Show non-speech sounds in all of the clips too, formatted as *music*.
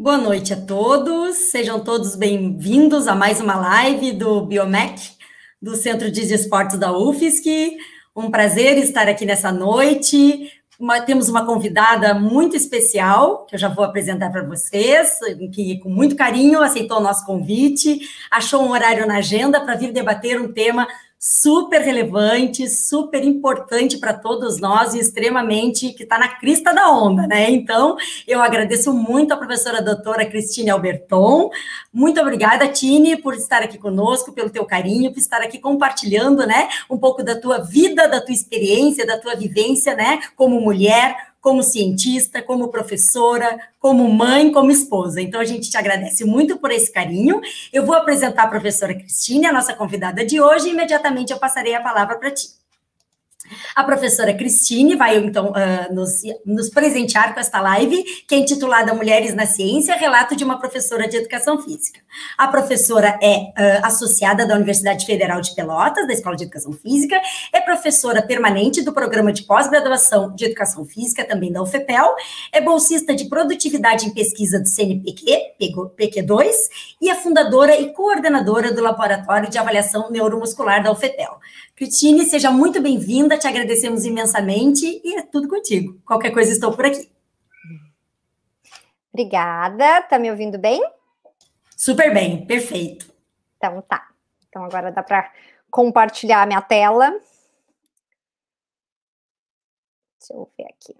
Boa noite a todos, sejam todos bem-vindos a mais uma live do Biomec, do Centro de Esportes da UFSC. Um prazer estar aqui nessa noite. Uma, temos uma convidada muito especial, que eu já vou apresentar para vocês, que com muito carinho aceitou o nosso convite, achou um horário na agenda para vir debater um tema super relevante, super importante para todos nós e extremamente que está na crista da onda, né? Então, eu agradeço muito à professora doutora Cristine Alberton. Muito obrigada, Tine, por estar aqui conosco, pelo teu carinho, por estar aqui compartilhando, né, um pouco da tua vida, da tua experiência, da tua vivência, né, como mulher, como cientista, como professora, como mãe, como esposa. Então, a gente te agradece muito por esse carinho. Eu vou apresentar a professora Cristine, a nossa convidada de hoje, e imediatamente eu passarei a palavra para ti. A professora Cristine vai, então, uh, nos, nos, presentear com esta live, que é intitulada Mulheres na Ciência, relato de uma professora de Educação Física. A professora é uh, associada da Universidade Federal de Pelotas, da Escola de Educação Física, é professora permanente do Programa de Pós-Graduação de Educação Física, também da UFEPel, é bolsista de Produtividade em Pesquisa do CNPq, PQ2, e é fundadora e coordenadora do Laboratório de Avaliação Neuromuscular da UFEPel. Cristine, seja muito bem-vinda, te agradecemos imensamente e é tudo contigo. Qualquer coisa, estou por aqui. Obrigada, tá me ouvindo bem? Super bem, perfeito. Então tá. Então agora dá para compartilhar a minha tela. Deixa eu ver aqui.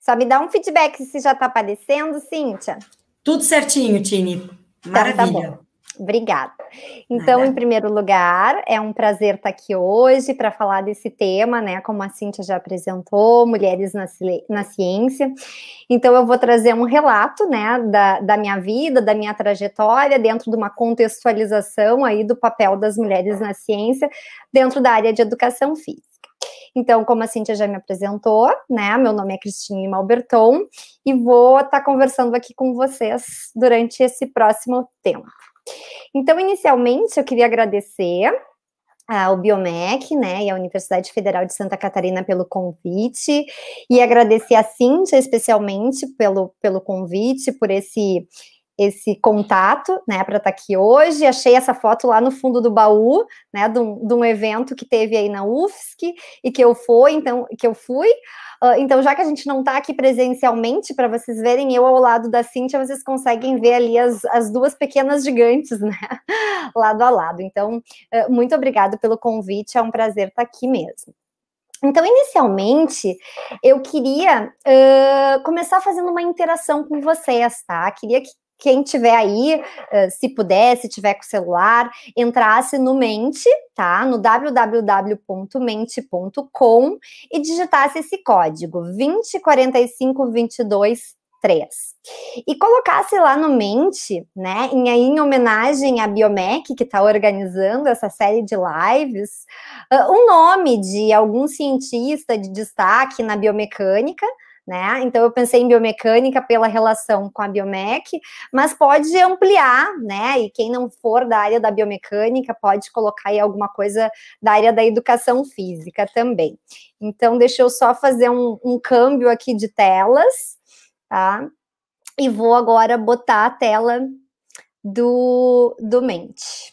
Só me dá um feedback se já está aparecendo, Cíntia. Tudo certinho, Tini. Tá, tá Maravilha. tá Obrigada. Então, em primeiro lugar, é um prazer estar aqui hoje para falar desse tema, né? Como a Cíntia já apresentou, mulheres na, na ciência. Então, eu vou trazer um relato, né, da, da minha vida, da minha trajetória, dentro de uma contextualização aí do papel das mulheres na ciência, dentro da área de educação física. Então, como a Cintia já me apresentou, né? Meu nome é Cristine Malberton e vou estar tá conversando aqui com vocês durante esse próximo tempo. Então, inicialmente, eu queria agradecer ao Biomec, né, e à Universidade Federal de Santa Catarina pelo convite, e agradecer a Cíntia especialmente pelo, pelo convite, por esse esse contato, né, para estar tá aqui hoje. Achei essa foto lá no fundo do baú, né, de um, de um evento que teve aí na UFSC e que eu fui, então, que eu fui. Uh, então, já que a gente não está aqui presencialmente, para vocês verem eu ao lado da Cíntia, vocês conseguem ver ali as, as duas pequenas gigantes, *laughs* né, lado a lado. Então, uh, muito obrigado pelo convite, é um prazer estar tá aqui mesmo. Então, inicialmente, eu queria uh, começar fazendo uma interação com vocês, tá? Queria que quem tiver aí, eh, se puder, se tiver com o celular, entrasse no Mente, tá? No www.mente.com e digitasse esse código 2045223. três. E colocasse lá no Mente, né, em, em homenagem à Biomec, que está organizando essa série de lives, uh, ah, o nome de algum cientista de destaque na biomecânica, né? Então eu pensei em biomecânica pela relação com a biomec, mas pode ampliar, né? E quem não for da área da biomecânica pode colocar aí alguma coisa da área da educação física também. Então deixa eu só fazer um, um câmbio aqui de telas, tá? E vou agora botar a tela do, do Mente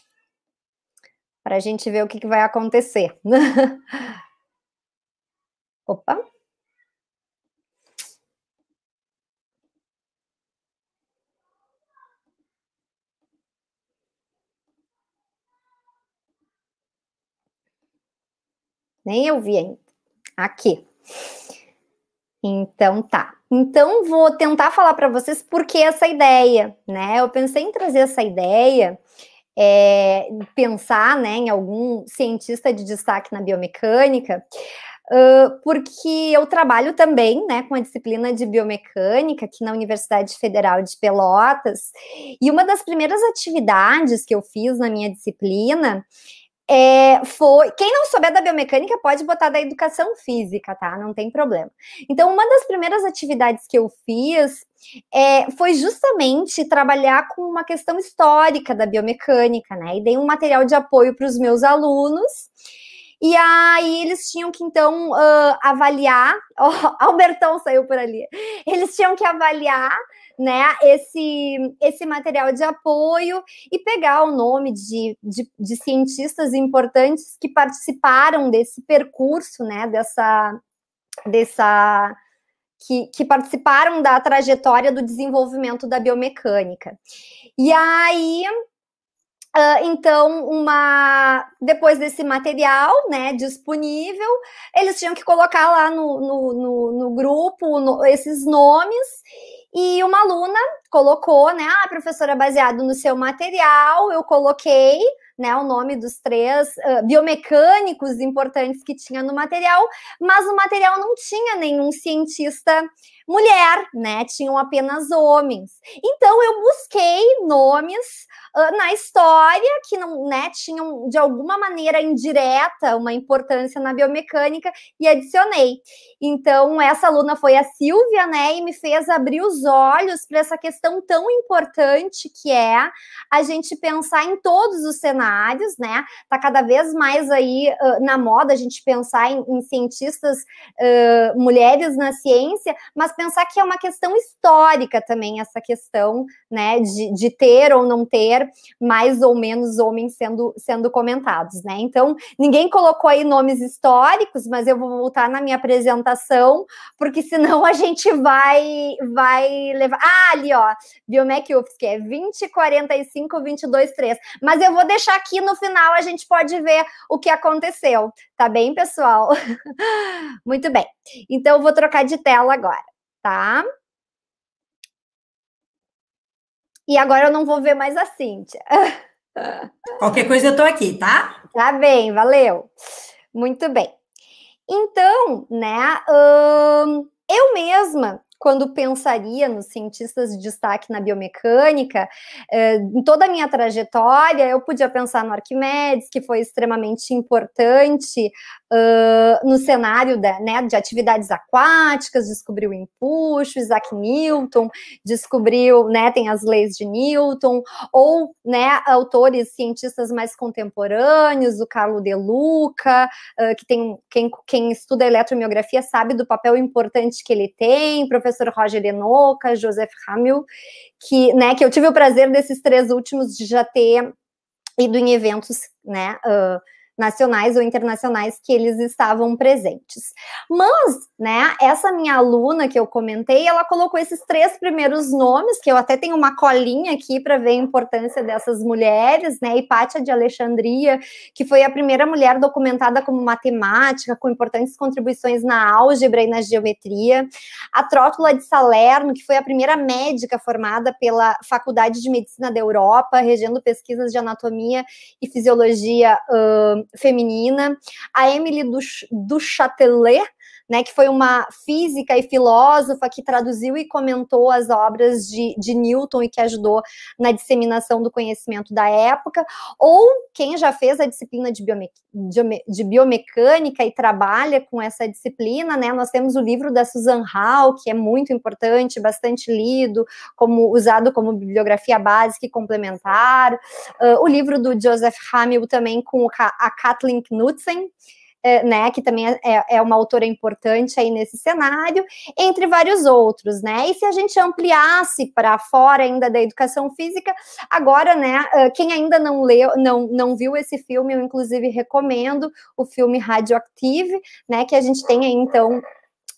para a gente ver o que, que vai acontecer. *laughs* Opa! Nem eu vi ainda. Aqui. Então tá. Então vou tentar falar para vocês por que essa ideia, né? Eu pensei em trazer essa ideia, é, pensar, né, em algum cientista de destaque na biomecânica, uh, porque eu trabalho também, né, com a disciplina de biomecânica aqui na Universidade Federal de Pelotas. E uma das primeiras atividades que eu fiz na minha disciplina é, foi. Quem não souber da biomecânica pode botar da educação física, tá? Não tem problema. Então, uma das primeiras atividades que eu fiz é, foi justamente trabalhar com uma questão histórica da biomecânica, né? E dei um material de apoio para os meus alunos. E aí eles tinham que então uh, avaliar. Oh, *laughs* Albertão saiu por ali. Eles tinham que avaliar né, esse, esse material de apoio e pegar o nome de, de, de cientistas importantes que participaram desse percurso, né, dessa, dessa que, que, participaram da trajetória do desenvolvimento da biomecânica. E aí, uh, então, uma depois desse material, né, disponível, eles tinham que colocar lá no, no, no, no grupo esses nomes e uma aluna colocou, né? Ah, professora, baseado no seu material, eu coloquei né, o nome dos três uh, biomecânicos importantes que tinha no material, mas o material não tinha nenhum cientista mulher, né? Tinham apenas homens. Então eu busquei nomes uh, na história que não, né, tinham de alguma maneira indireta uma importância na biomecânica e adicionei. Então essa aluna foi a Silvia, né, e me fez abrir os olhos para essa questão tão importante que é a gente pensar em todos os cenários, né? Tá cada vez mais aí uh, na moda a gente pensar em, em cientistas uh, mulheres na ciência, mas pensar que é uma questão histórica também, essa questão, né, de, de ter ou não ter mais ou menos homens sendo, sendo comentados, né? Então, ninguém colocou aí nomes históricos, mas eu vou voltar na minha apresentação, porque senão a gente vai, vai levar. Ah, ali, ó, Biomec UFSC, que é 20, 45, 22, 3. Mas eu vou deixar aqui no final, a gente pode ver o que aconteceu, tá bem, pessoal? *laughs* Muito bem. Então, eu vou trocar de tela agora tá? E agora eu não vou ver mais a Cíntia. Qualquer coisa eu tô aqui, tá? Tá bem, valeu. Muito bem. Então, né, hum, eu mesma quando pensaria nos cientistas de destaque na biomecânica, eh, em toda a minha trajetória, eu podia pensar no Arquimedes, que foi extremamente importante uh, no cenário da, né, de atividades aquáticas, descobriu o empuxo, Isaac Newton descobriu, né, tem as leis de Newton, ou né, autores cientistas mais contemporâneos, o Carlo De Luca, uh, que tem quem, quem estuda eletromiografia sabe do papel importante que ele tem, professor professor Roger Enoca, Joseph Hamil, que, né, que eu tive o prazer desses três últimos de já ter ido em eventos, né, uh, nacionais ou internacionais que eles estavam presentes. Mas, né, essa minha aluna que eu comentei, ela colocou esses três primeiros nomes, que eu até tenho uma colinha aqui para ver a importância dessas mulheres, né, Hipátia de Alexandria, que foi a primeira mulher documentada como matemática, com importantes contribuições na álgebra e na geometria, a Trótula de Salerno, que foi a primeira médica formada pela Faculdade de Medicina da Europa, regendo pesquisas de anatomia e fisiologia uh, feminina, a Emily do, do né, que foi uma física e filósofa que traduziu e comentou as obras de, de Newton e que ajudou na disseminação do conhecimento da época, ou quem já fez a disciplina de, biome, de, de biomecânica e trabalha com essa disciplina, né, nós temos o livro da Susan Hall, que é muito importante, bastante lido, como usado como bibliografia básica e complementar, uh, o livro do Joseph Hamill também com a Kathleen Knudsen, eh, né, que também é, é, é, uma autora importante aí nesse cenário, entre vários outros, né? E se a gente ampliasse para fora ainda da educação física, agora, né, ah, quem ainda não leu, não, não viu esse filme, eu inclusive recomendo o filme Radioactive, né, que a gente tem aí, então,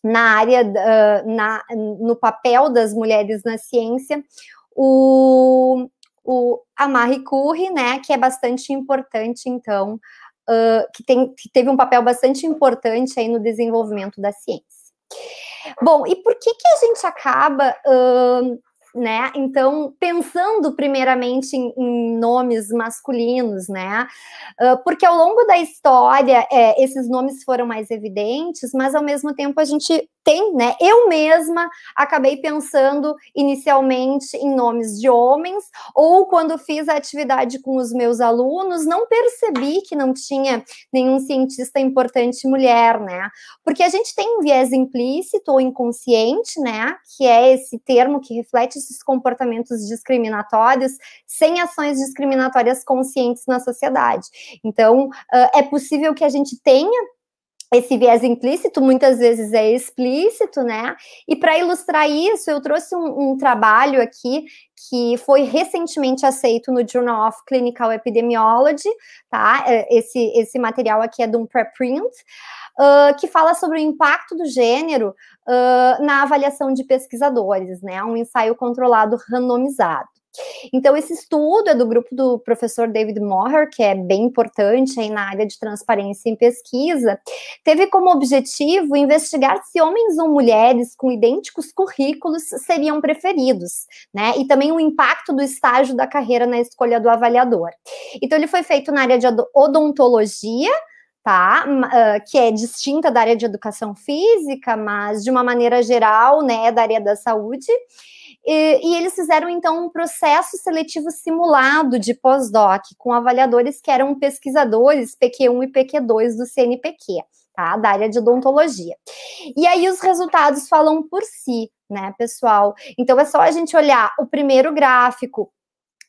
na área, uh, na, no papel das mulheres na ciência, o, o Marie Curie, né, que é bastante importante, então, que, tem, que teve um papel bastante importante aí no desenvolvimento da ciência. Bom, e por que, que a gente acaba uh, né? Então, pensando primeiramente em, em nomes masculinos, né? Uh, porque ao longo da história é, esses nomes foram mais evidentes, mas ao mesmo tempo a gente tem, né? Eu mesma acabei pensando inicialmente em nomes de homens, ou quando fiz a atividade com os meus alunos, não percebi que não tinha nenhum cientista importante mulher, né? Porque a gente tem um viés implícito ou inconsciente, né? Que é esse termo que reflete esses comportamentos discriminatórios sem ações discriminatórias conscientes na sociedade. Então, é possível que a gente tenha esse viés implícito muitas vezes é explícito, né? E para ilustrar isso, eu trouxe um, um, trabalho aqui que foi recentemente aceito no Journal of Clinical Epidemiology, tá? É, esse, esse material aqui é de um preprint, uh, que fala sobre o impacto do gênero uh, na avaliação de pesquisadores, né? Um ensaio controlado randomizado. Então, esse estudo é do grupo do professor David Moher, que é bem importante aí na área de transparência em pesquisa, teve como objetivo investigar se homens ou mulheres com idênticos currículos seriam preferidos, né? E também o impacto do estágio da carreira na escolha do avaliador. Então, ele foi feito na área de odontologia, tá? Uh, que é distinta da área de educação física, mas de uma maneira geral, né, da área da saúde. E, e eles fizeram, então, um processo seletivo simulado de pós-doc, com avaliadores que eram pesquisadores PQ1 e PQ2 do CNPq, tá? Da área de odontologia. E aí os resultados falam por si, né, pessoal? Então é só a gente olhar o primeiro gráfico,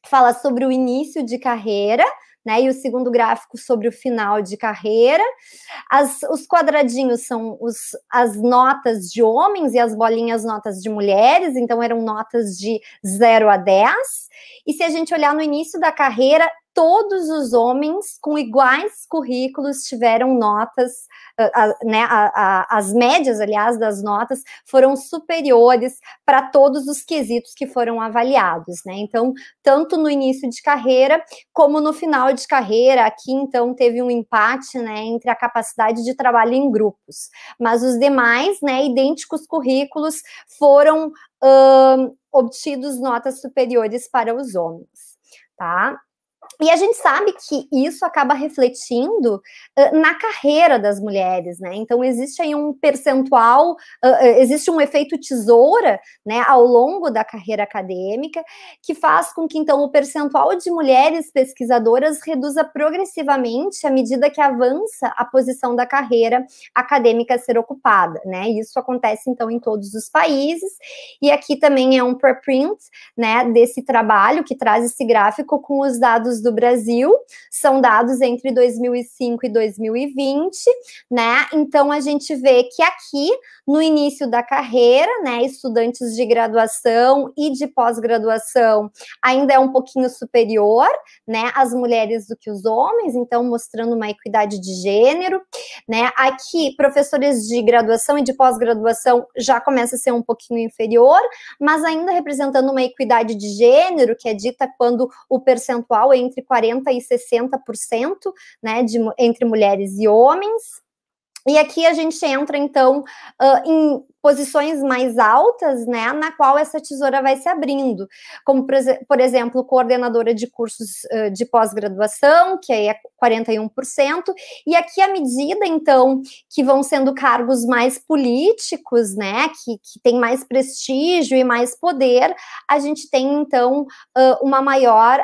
fala sobre o início de carreira, né? E o segundo gráfico sobre o final de carreira. As, os quadradinhos são os, as notas de homens e as bolinhas notas de mulheres, então eram notas de 0 a 10. E se a gente olhar no início da carreira, todos os homens com iguais currículos tiveram notas, ah, ah, né, a, a, né, a, as médias, aliás, das notas foram superiores para todos os quesitos que foram avaliados, né? Então, tanto no início de carreira como no final de carreira, aqui então teve um empate, né, entre a capacidade de trabalho em grupos, mas os demais, né, idênticos currículos foram obtidos notas superiores para os homens, tá? E a gente sabe que isso acaba refletindo uh, na carreira das mulheres, né? Então existe aí um percentual, uh, existe um efeito tesoura, né, ao longo da carreira acadêmica, que faz com que então o percentual de mulheres pesquisadoras reduza progressivamente à medida que avança a posição da carreira acadêmica a ser ocupada, né? Isso acontece então em todos os países. E aqui também é um preprint, né, desse trabalho que traz esse gráfico com os dados do Brasil, são dados entre 2005 e 2020, né? Então a gente vê que aqui no início da carreira, né, estudantes de graduação e de pós-graduação ainda é um pouquinho superior, né, as mulheres do que os homens, então mostrando uma equidade de gênero, né? Aqui professores de graduação e de pós-graduação já começa a ser um pouquinho inferior, mas ainda representando uma equidade de gênero que é dita quando o percentual entre entre 40% e 60%, né, de, entre mulheres e homens. E aqui a gente entra, então, uh, em posições mais altas, né, na qual essa tesoura vai se abrindo, como, por exemplo, coordenadora de cursos uh, de pós-graduação, que aí é 41%, e aqui à medida, então, que vão sendo cargos mais políticos, né, que, que tem mais prestígio e mais poder, a gente tem, então, uh, uma maior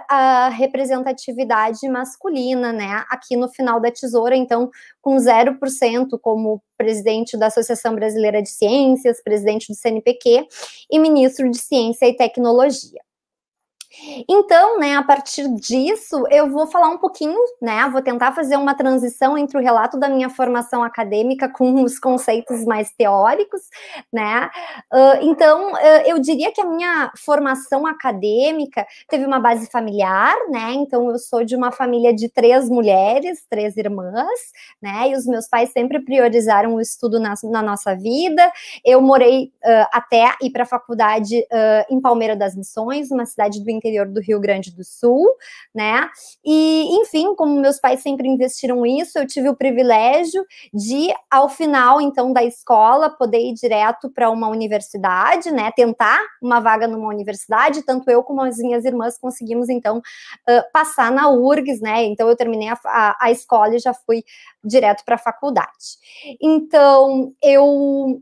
representatividade masculina, né, aqui no final da tesoura, então, com 0% momento como presidente da Associação Brasileira de Ciências, presidente do CNPq e ministro de Ciência e Tecnologia. Então, né, a partir disso, eu vou falar um pouquinho, né, vou tentar fazer uma transição entre o relato da minha formação acadêmica com os conceitos mais teóricos, né. Uh, então, uh, eu diria que a minha formação acadêmica teve uma base familiar, né, então eu sou de uma família de três mulheres, três irmãs, né, e os meus pais sempre priorizaram o estudo na, na nossa vida. Eu morei uh, até ir para a faculdade em Palmeira das Missões, uma cidade do interior do Rio Grande do Sul, né? E, enfim, como meus pais sempre investiram isso, eu tive o privilégio de, ao final, então, da escola, poder ir direto para uma universidade, né? Tentar uma vaga numa universidade, tanto eu como as minhas irmãs conseguimos, então, uh, passar na URGS, né? Então, eu terminei a, a, a escola e já fui direto para a faculdade. Então, eu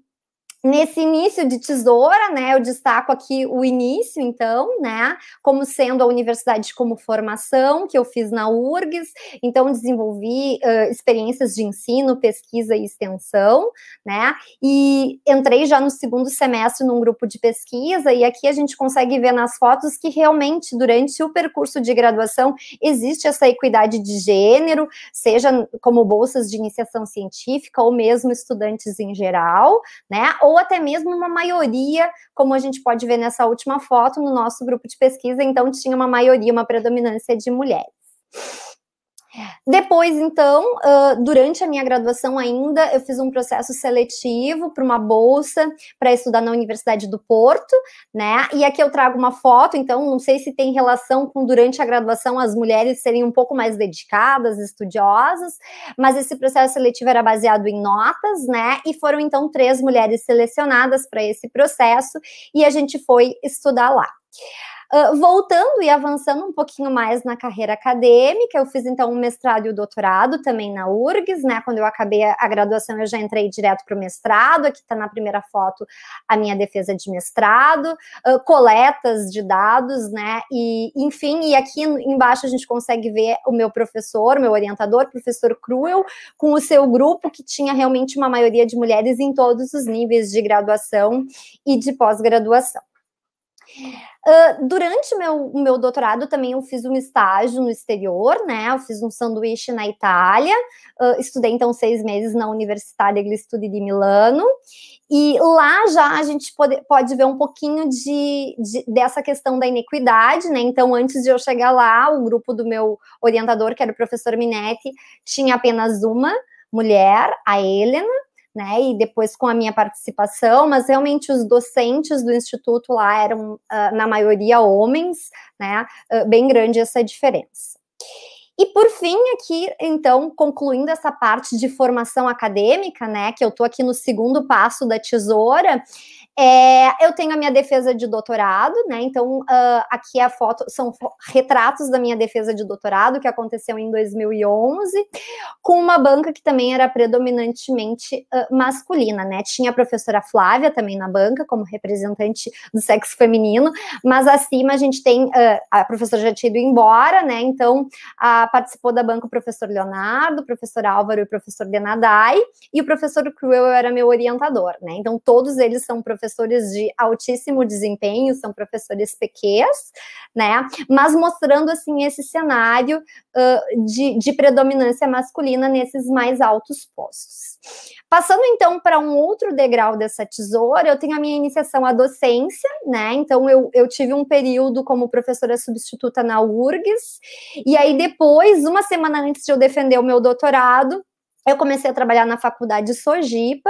Nesse início de tesoura, né, eu destaco aqui o início, então, né, como sendo a universidade como formação, que eu fiz na URGS, então desenvolvi uh, experiências de ensino, pesquisa e extensão, né, e entrei já no segundo semestre num grupo de pesquisa, e aqui a gente consegue ver nas fotos que realmente durante o percurso de graduação existe essa equidade de gênero, seja como bolsas de iniciação científica ou mesmo estudantes em geral, né, ou até mesmo uma maioria, como a gente pode ver nessa última foto no nosso grupo de pesquisa, então tinha uma maioria, uma predominância de mulheres. Depois, então, uh, durante a minha graduação ainda, eu fiz um processo seletivo para uma bolsa para estudar na Universidade do Porto, né? E aqui eu trago uma foto, então, não sei se tem relação com durante a graduação as mulheres serem um pouco mais dedicadas, estudiosas, mas esse processo seletivo era baseado em notas, né? E foram então três mulheres selecionadas para esse processo e a gente foi estudar lá. Ah, voltando e avançando um pouquinho mais na carreira acadêmica, eu fiz então um mestrado e o um doutorado também na URGS, né? Quando eu acabei a graduação, eu já entrei direto para o mestrado. Aqui está na primeira foto a minha defesa de mestrado, uh, coletas de dados, né? E enfim, e aqui embaixo a gente consegue ver o meu professor, meu orientador, professor Cruel, com o seu grupo que tinha realmente uma maioria de mulheres em todos os níveis de graduação e de pós-graduação. Uh, durante meu, o meu doutorado também eu fiz um estágio no exterior, né? Eu fiz um sanduíche na Itália, uh, estudei então seis meses na Universidade degli Studi de Milano, e lá já a gente pode, pode ver um pouquinho de, de, dessa questão da inequidade, né? Então, antes de eu chegar lá, o grupo do meu orientador, que era o professor Minetti, tinha apenas uma mulher, a Helena, né? E depois com a minha participação, mas realmente os docentes do instituto lá eram, uh, na maioria, homens, né? Uh, bem grande essa diferença. E por fim, aqui, então, concluindo essa parte de formação acadêmica, né, que eu estou aqui no segundo passo da tesoura, é, eu tenho a minha defesa de doutorado, né? Então, uh, aqui é a foto são retratos da minha defesa de doutorado que aconteceu em 2011, com uma banca que também era predominantemente uh, masculina, né? Tinha a professora Flávia também na banca como representante do sexo feminino, mas acima a gente tem uh, a professora já tinha ido embora, né? Então, participou da banca o professor Leonardo, o professor Álvaro e o professor Denadai, e o professor Cruel era meu orientador, né? Então, todos eles são professores professores de altíssimo desempenho, são professores pequenos, né? Mas mostrando assim esse cenário uh, de, de predominância masculina nesses mais altos postos. Passando então para um outro degrau dessa tesoura, eu tenho a minha iniciação à docência, né? Então eu, eu tive um período como professora substituta na URGS, e aí depois, uma semana antes de eu defender o meu doutorado, eu comecei a trabalhar na faculdade Sojipa,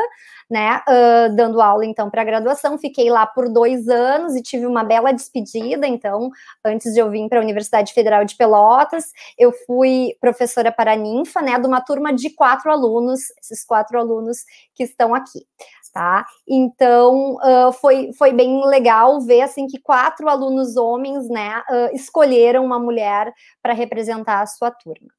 né, uh, dando aula então para graduação. Fiquei lá por dois anos e tive uma bela despedida. Então, antes de eu vir para a Universidade Federal de Pelotas, eu fui professora para a ninfa, né, de uma turma de quatro alunos, esses quatro alunos que estão aqui. Tá? Então uh, foi, foi bem legal ver assim que quatro alunos homens né, uh, escolheram uma mulher para representar a sua turma.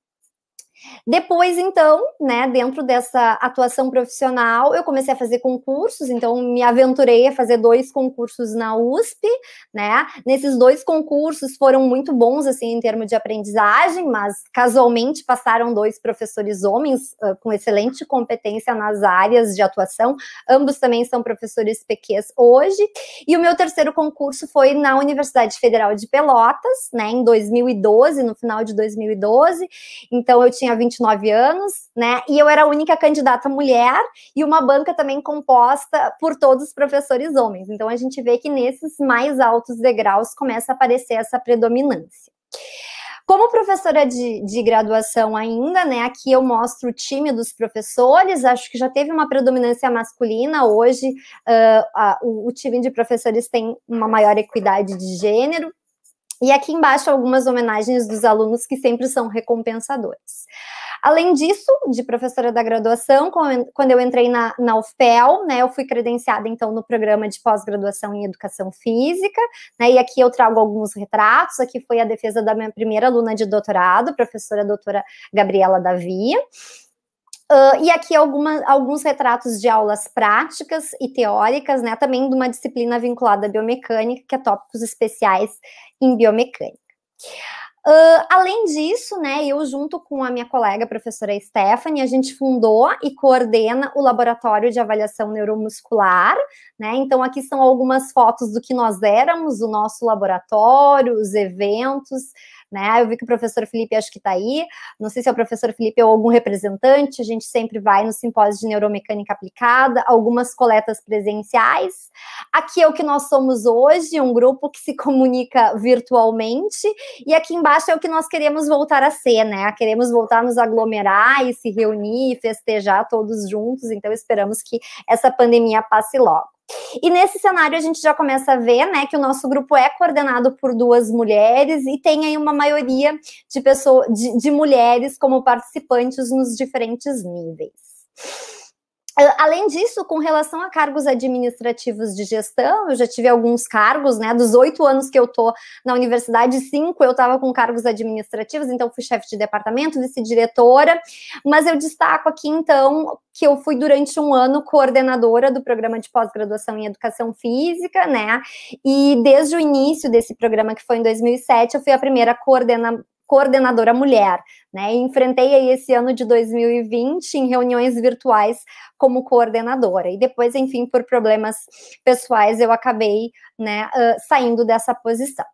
Depois, então, né, dentro dessa atuação profissional, eu comecei a fazer concursos, então me aventurei a fazer dois concursos na USP, né? Nesses dois concursos foram muito bons, assim, em termos de aprendizagem, mas casualmente passaram dois professores homens uh, com excelente competência nas áreas de atuação. Ambos também são professores PQs hoje. E o meu terceiro concurso foi na Universidade Federal de Pelotas, né, em 2012, no final de 2012. Então, eu tinha tinha 29 anos, né? E eu era a única candidata mulher e uma banca também composta por todos os professores homens. Então a gente vê que nesses mais altos degraus começa a aparecer essa predominância. Como professora de, de, graduação ainda, né? Aqui eu mostro o time dos professores, acho que já teve uma predominância masculina, hoje uh, o, o time de professores tem uma maior equidade de gênero. E aqui embaixo algumas homenagens dos alunos que sempre são recompensadores. Além disso, de professora da graduação, quando eu entrei na, na UFPEL, né, eu fui credenciada então no programa de pós-graduação em educação física, né, e aqui eu trago alguns retratos, aqui foi a defesa da minha primeira aluna de doutorado, professora doutora Gabriela Davi, Uh, e aqui alguma, alguns retratos de aulas práticas e teóricas, né? Também de uma disciplina vinculada à biomecânica, que é tópicos especiais em biomecânica. Uh, além disso, né, eu junto com a minha colega a professora Stephanie, a gente fundou e coordena o Laboratório de Avaliação Neuromuscular, né, então aqui são algumas fotos do que nós éramos, o nosso laboratório, os eventos, né? Ah, eu vi que o professor Felipe acho que está aí, não sei se é o professor Felipe ou algum representante, a gente sempre vai no simpósio de neuromecânica aplicada, algumas coletas presenciais. Aqui é o que nós somos hoje, um grupo que se comunica virtualmente, e aqui embaixo é o que nós queremos voltar a ser, né? Queremos voltar a nos aglomerar e se reunir e festejar todos juntos, então esperamos que essa pandemia passe logo. E nesse cenário a gente já começa a ver, né, que o nosso grupo é coordenado por duas mulheres e tem aí uma maioria de pessoas de, de mulheres como participantes nos diferentes níveis. Ah, além disso, com relação a cargos administrativos de gestão, eu já tive alguns cargos, né? Dos oito anos que eu tô na universidade, cinco eu estava com cargos administrativos, então fui chefe de departamento, vice-diretora. Mas eu destaco aqui, então, que eu fui durante um ano coordenadora do programa de pós-graduação em educação física, né? E desde o início desse programa, que foi em 2007, eu fui a primeira coordenadora coordenadora mulher, né? E enfrentei aí esse ano de 2020 em reuniões virtuais como coordenadora. E depois, enfim, por problemas pessoais, eu acabei, né, uh, saindo dessa posição.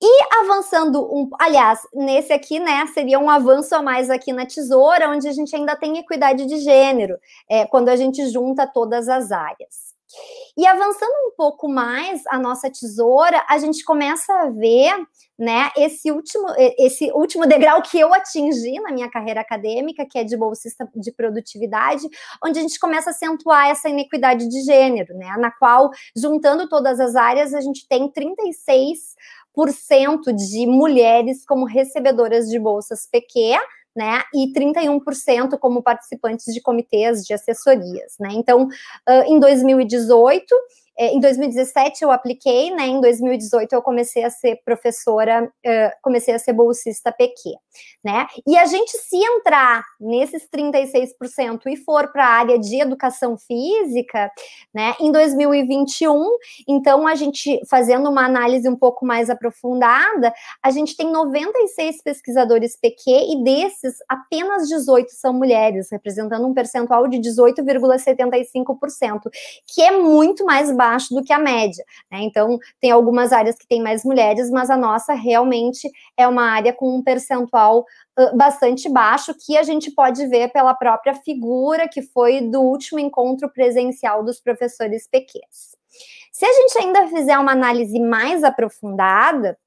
E avançando um, aliás, nesse aqui, né, seria um avanço a mais aqui na tesoura, onde a gente ainda tem equidade de gênero, é, quando a gente junta todas as áreas. E avançando um pouco mais a nossa tesoura, a gente começa a ver, né, esse último esse último degrau que eu atingi na minha carreira acadêmica, que é de bolsista de produtividade, onde a gente começa a acentuar essa inequidade de gênero, né, na qual juntando todas as áreas, a gente tem 36 de mulheres como recebedoras de bolsas PQ, né? E 31% como participantes de comitês de assessorias, né? Então, em 2018, é, em 2017 eu apliquei, né? Em 2018 eu comecei a ser professora, comecei a ser bolsista PQ, né? E a gente se entrar nesses 36% e for para a área de educação física, né? Em 2021, então a gente fazendo uma análise um pouco mais aprofundada, a gente tem 96 pesquisadores PQ e desses apenas 18 são mulheres, representando um percentual de 18,75%, que é muito mais baixo abaixo do que a média. Né? Então, tem algumas áreas que tem mais mulheres, mas a nossa realmente é uma área com um percentual uh, bastante baixo, que a gente pode ver pela própria figura que foi do último encontro presencial dos professores pequenos. Se a gente ainda fizer uma análise mais aprofundada,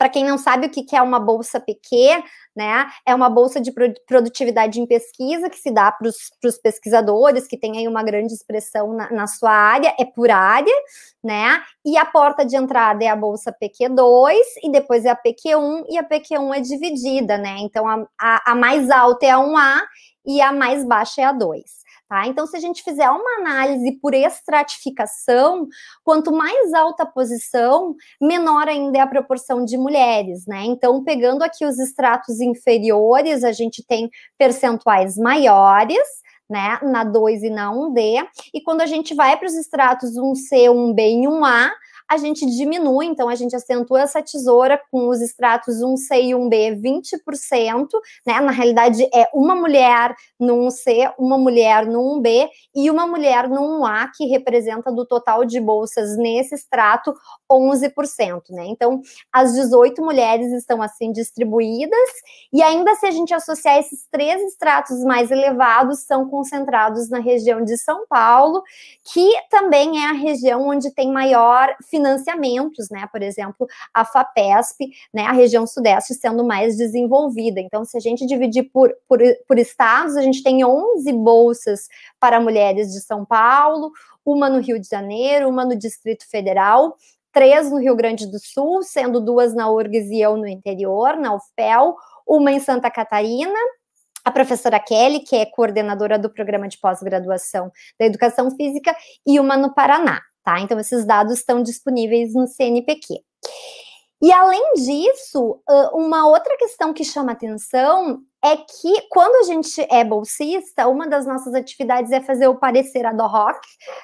para quem não sabe o que é uma bolsa PQ, né? É uma bolsa de produtividade em pesquisa que se dá para os pesquisadores que têm aí uma grande expressão na, na, sua área, é por área, né? E a porta de entrada é a bolsa PQ2 e depois é a PQ1 e a PQ1 é dividida, né? Então a, a, a mais alta é a 1A e a mais baixa é a 2. Tá? Então, se a gente fizer uma análise por estratificação, quanto mais alta a posição, menor ainda é a proporção de mulheres, né? Então, pegando aqui os estratos inferiores, a gente tem percentuais maiores, né, na 2 e na 1D, e quando a gente vai para os estratos 1C, 1B e 1A, a gente diminui, então a gente acentua essa tesoura com os extratos 1C e 1B 20%, né? Na realidade é uma mulher no 1C, uma mulher no 1B e uma mulher no 1A, que representa do total de bolsas nesse extrato 11%, né? Então, as 18 mulheres estão assim distribuídas e ainda se a gente associar esses três extratos mais elevados, são concentrados na região de São Paulo, que também é a região onde tem maior financiamentos, né? Por exemplo, a FAPESP, né? A região sudeste sendo mais desenvolvida. Então, se a gente dividir por, por, por estados, a gente tem 11 bolsas para mulheres de São Paulo, uma no Rio de Janeiro, uma no Distrito Federal, três no Rio Grande do Sul, sendo duas na URGS e eu no interior, na UFPEL, uma em Santa Catarina, a professora Kelly, que é coordenadora do programa de pós-graduação da educação física, e uma no Paraná tá? Então, esses dados estão disponíveis no CNPq. E além disso, uma outra questão que chama atenção é que quando a gente é bolsista, uma das nossas atividades é fazer o parecer ad hoc,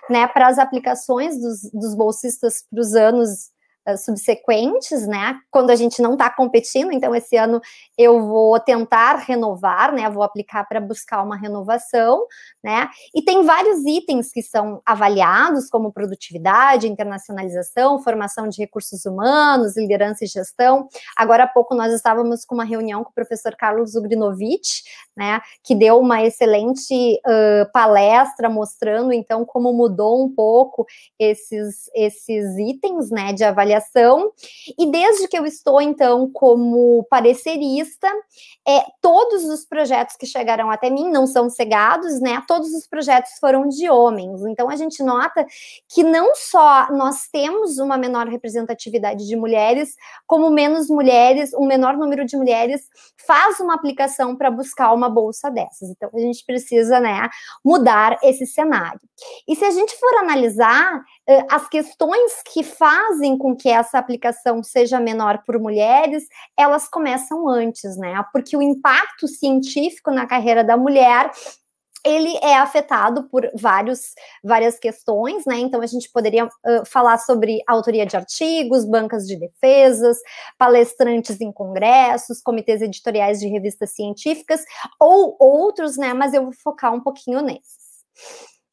né, para as aplicações dos, dos bolsistas para os anos ah, subsequentes, né? Quando a gente não está competindo, então esse ano eu vou tentar renovar, né? Vou aplicar para buscar uma renovação, né? E tem vários itens que são avaliados, como produtividade, internacionalização, formação de recursos humanos, liderança e gestão. Agora há pouco nós estávamos com uma reunião com o professor Carlos Ugrinovich, né? Que deu uma excelente uh, palestra mostrando então como mudou um pouco esses esses itens, né? De avaliação avaliação. E desde que eu estou, então, como parecerista, é, todos os projetos que chegaram até mim não são cegados, né? Todos os projetos foram de homens. Então, a gente nota que não só nós temos uma menor representatividade de mulheres, como menos mulheres, um menor número de mulheres faz uma aplicação para buscar uma bolsa dessas. Então, a gente precisa, né, mudar esse cenário. E se a gente for analisar, eh, as questões que fazem com que essa aplicação seja menor por mulheres, elas começam antes, né? Porque o impacto científico na carreira da mulher ele é afetado por vários, várias questões, né? Então a gente poderia uh, falar sobre autoria de artigos, bancas de defesas, palestrantes em congressos, comitês editoriais de revistas científicas ou outros, né? Mas eu vou focar um pouquinho nesses.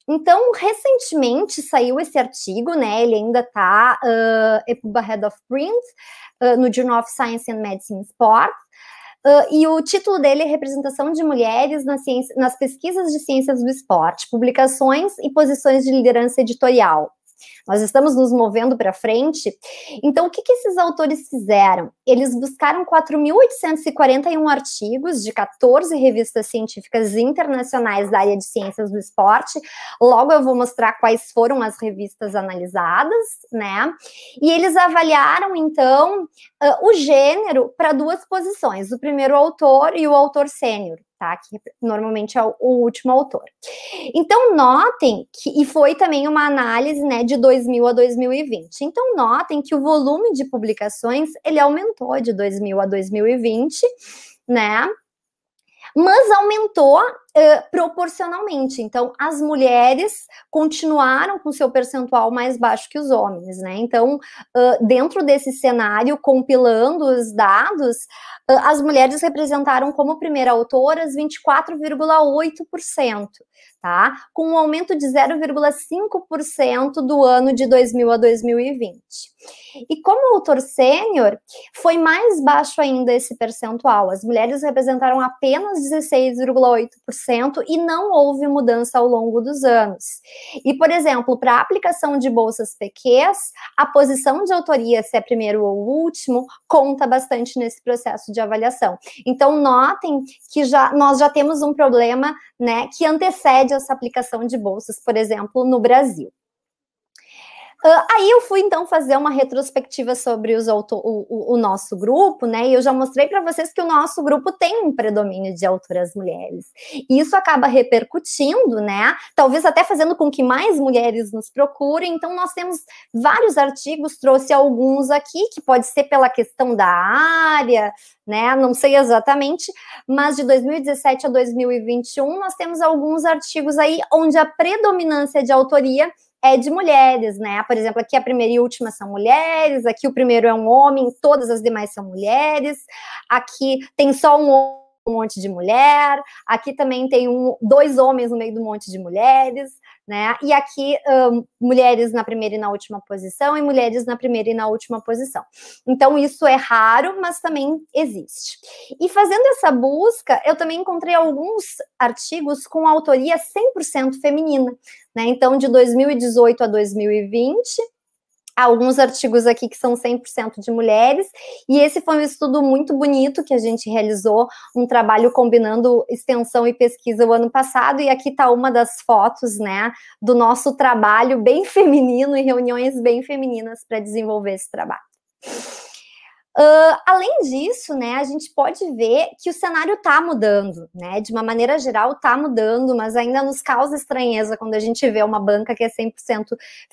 Então, recentemente saiu esse artigo, né? Ele ainda está uh, é Head of Print uh, no Journal of Science and Medicine Sports. Uh, e o título dele é Representação de Mulheres ciência, nas Pesquisas de Ciências do Esporte, Publicações e Posições de Liderança Editorial. Nós estamos nos movendo para frente. Então, o que, que esses autores fizeram? Eles buscaram 4.841 artigos de 14 revistas científicas internacionais da área de ciências do esporte. Logo eu vou mostrar quais foram as revistas analisadas, né? E eles avaliaram, então, ah, o gênero para duas posições: o primeiro autor e o autor sênior tá? Que normalmente é o, o último autor. Então, notem que, e foi também uma análise, né, de 2000 a 2020. Então, notem que o volume de publicações, ele aumentou de 2000 a 2020, né? Mas aumentou uh, proporcionalmente. Então, as mulheres continuaram com seu percentual mais baixo que os homens, né? Então, uh, dentro desse cenário, compilando os dados, uh, as mulheres representaram como primeira autoras 24,8%, tá? Com um aumento de 0,5% do ano de 2000 a 2020. E como autor sênior, foi mais baixo ainda esse percentual. As mulheres representaram apenas 16,8% e não houve mudança ao longo dos anos. E, por exemplo, para a aplicação de bolsas PQs, a posição de autoria, se é primeiro ou último, conta bastante nesse processo de avaliação. Então, notem que já, nós já temos um problema né, que antecede essa aplicação de bolsas, por exemplo, no Brasil. Uh, aí eu fui então fazer uma retrospectiva sobre os auto, o, o, o nosso grupo, né? E eu já mostrei para vocês que o nosso grupo tem um predomínio de autoras mulheres. E isso acaba repercutindo, né? Talvez até fazendo com que mais mulheres nos procurem. Então nós temos vários artigos, trouxe alguns aqui que pode ser pela questão da área, né? Não sei exatamente, mas de 2017 a 2021 nós temos alguns artigos aí onde a predominância de autoria é de mulheres, né? Por exemplo, aqui a primeira e última são mulheres, aqui o primeiro é um homem, todas as demais são mulheres, aqui tem só um um monte de mulher, aqui também tem um, dois homens no meio do monte de mulheres, né? E aqui, um, mulheres na primeira e na última posição, e mulheres na primeira e na última posição. Então, isso é raro, mas também existe. E fazendo essa busca, eu também encontrei alguns artigos com autoria 100% feminina, né? Então, de 2018 a 2020, alguns artigos aqui que são 100% de mulheres, e esse foi um estudo muito bonito que a gente realizou, um trabalho combinando extensão e pesquisa o ano passado, e aqui está uma das fotos, né, do nosso trabalho bem *laughs* feminino e reuniões bem femininas para desenvolver esse trabalho. Uh, além disso, né, a gente pode ver que o cenário está mudando, né? De uma maneira geral, está mudando, mas ainda nos causa estranheza quando a gente vê uma banca que é 100%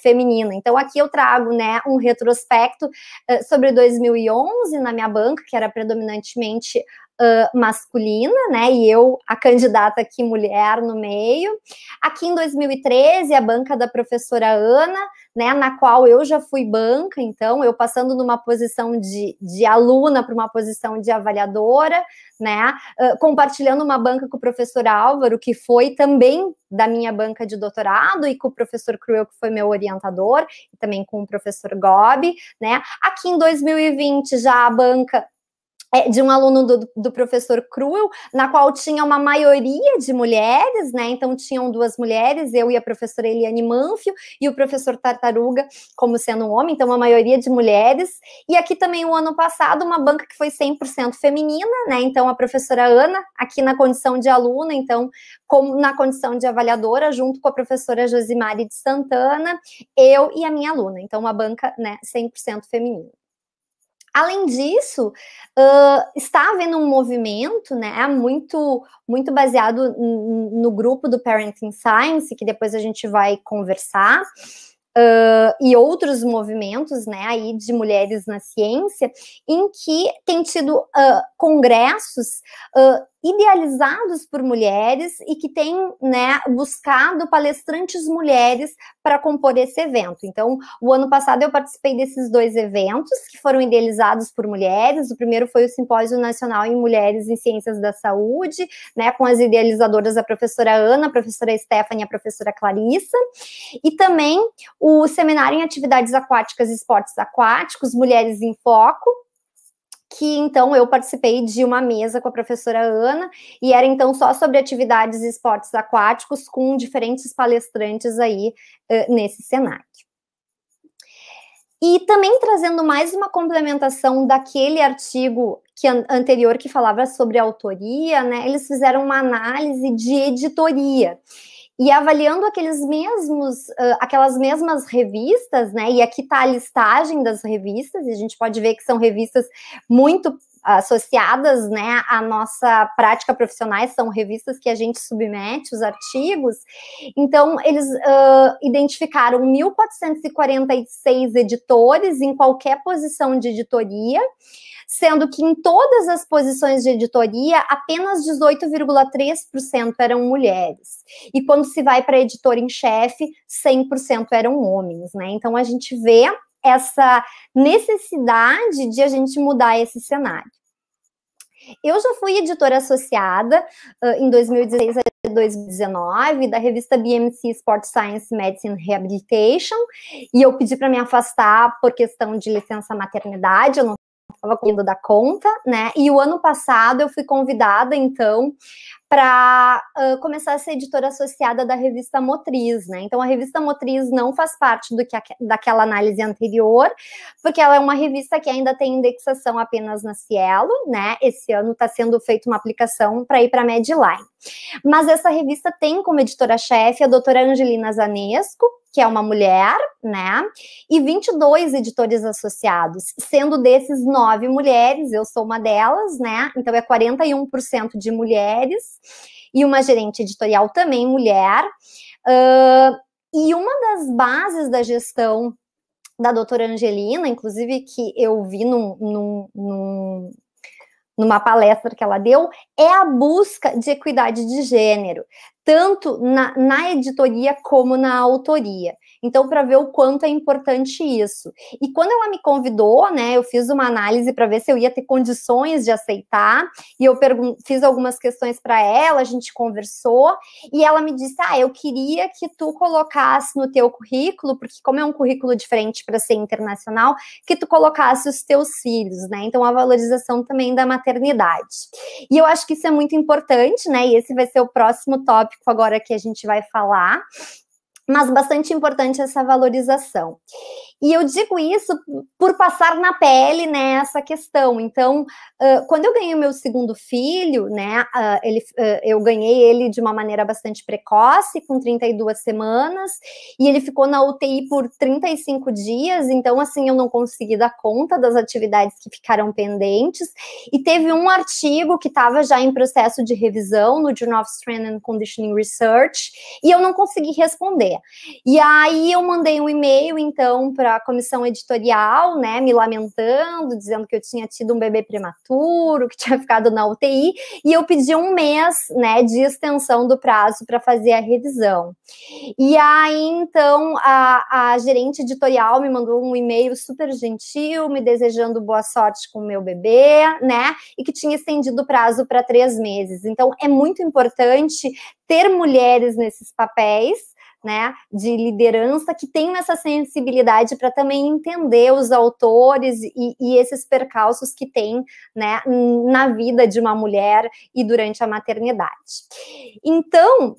feminina. Então, aqui eu trago, né, um retrospecto uh, sobre 2011 na minha banca, que era predominantemente uh, masculina, né? E eu, a candidata aqui, mulher no meio. Aqui em 2013, a banca da professora Ana, né? Na qual eu já fui banca, então, eu passando numa posição de, de aluna para uma posição de avaliadora, né? Uh, compartilhando uma banca com o professor Álvaro, que foi também da minha banca de doutorado e com o professor Cruel, que foi meu orientador, e também com o professor Gobi, né? Aqui em 2020 já a banca é, de um aluno do, do, professor Cruel, na qual tinha uma maioria de mulheres, né? Então tinham duas mulheres, eu e a professora Eliane Manfio e o professor Tartaruga, como sendo um homem, então uma maioria de mulheres. E aqui também o ano passado, uma banca que foi 100% feminina, né? Então a professora Ana, aqui na condição de aluna, então como na condição de avaliadora, junto com a professora Josimari de Santana, eu e a minha aluna. Então uma banca, né, 100% feminina. Além disso, uh, está havendo um movimento, né, muito, muito baseado no grupo do Parenting Science, que depois a gente vai conversar, uh, e outros movimentos, né, aí de mulheres na ciência, em que tem tido uh, congressos idealizados por mulheres e que tem né, buscado palestrantes mulheres para compor esse evento. Então, o ano passado eu participei desses dois eventos que foram idealizados por mulheres. O primeiro foi o Simpósio Nacional em Mulheres em Ciências da Saúde, né, com as idealizadoras a professora Ana, a professora Stephanie e a professora Clarissa, e também o Seminário em Atividades Aquáticas e Esportes Aquáticos, Mulheres em Foco, que então eu participei de uma mesa com a professora Ana, e era então só sobre atividades e esportes aquáticos, com diferentes palestrantes aí uh, nesse cenário. E também trazendo mais uma complementação daquele artigo que anterior que falava sobre autoria, né? Eles fizeram uma análise de editoria e avaliando aqueles mesmos, uh, aquelas mesmas revistas, né? E aqui está a listagem das revistas, e a gente pode ver que são revistas muito associadas né, à nossa prática profissional. são revistas que a gente submete os artigos. Então, eles uh, identificaram 1.446 editores em qualquer posição de editoria sendo que em todas as posições de editoria, apenas 18,3% eram mulheres. E quando se vai para editor em chefe, 100% eram homens, né? Então a gente vê essa necessidade de a gente mudar esse cenário. Eu já fui editora associada uh, em 2016 a 2019 da revista BMC Sport Science Medicine Rehabilitation e eu pedi para me afastar por questão de licença maternidade, eu não estava comendo da conta, né? E o ano passado eu fui convidada, então, para uh, começar a ser editora associada da revista Motriz, né? Então a revista Motriz não faz parte do que a, daquela análise anterior, porque ela é uma revista que ainda tem indexação apenas na Cielo, né? Esse ano está sendo feita uma aplicação para ir para a Medline. Mas essa revista tem como editora-chefe a doutora Angelina Zanesco, que é uma mulher, né? E 22 editores associados, sendo desses nove mulheres, eu sou uma delas, né? Então é 41% de mulheres e uma gerente editorial também mulher. Uh, e uma das bases da gestão da doutora Angelina, inclusive que eu vi num, num, num numa palestra que ela deu, é a busca de equidade de gênero, tanto na, na editoria como na autoria. Então, para ver o quanto é importante isso. E quando ela me convidou, né, eu fiz uma análise para ver se eu ia ter condições de aceitar, e eu fiz algumas questões para ela, a gente conversou, e ela me disse: "Ah, eu queria que tu colocasse no teu currículo, porque como é um currículo diferente para ser internacional, que tu colocasse os teus filhos, né? Então a valorização também da maternidade. E eu acho que isso é muito importante, né? E esse vai ser o próximo tópico agora que a gente vai falar, mas bastante importante essa valorização. E eu digo isso por passar na pele né, essa questão. Então, uh, quando eu ganhei o meu segundo filho, né, uh, ele, uh, eu ganhei ele de uma maneira bastante precoce, com 32 semanas, e ele ficou na UTI por 35 dias. Então, assim, eu não consegui dar conta das atividades que ficaram pendentes. E teve um artigo que estava já em processo de revisão no Journal of Strength and Conditioning Research, e eu não consegui responder. E aí eu mandei um e-mail, então, para a comissão editorial, né, me lamentando, dizendo que eu tinha tido um bebê prematuro, que tinha *laughs* ficado na UTI, e eu pedi um mês, né, de extensão do prazo para fazer a revisão. E aí, então, a, a gerente editorial me mandou um e-mail super gentil, me desejando boa sorte com o meu bebê, né, e que tinha estendido o prazo para três meses. Então, é muito importante ter mulheres nesses papéis, né, de liderança que tenham essa sensibilidade para também entender os autores e, e, esses percalços que tem né, na vida de uma mulher e durante a maternidade. Então,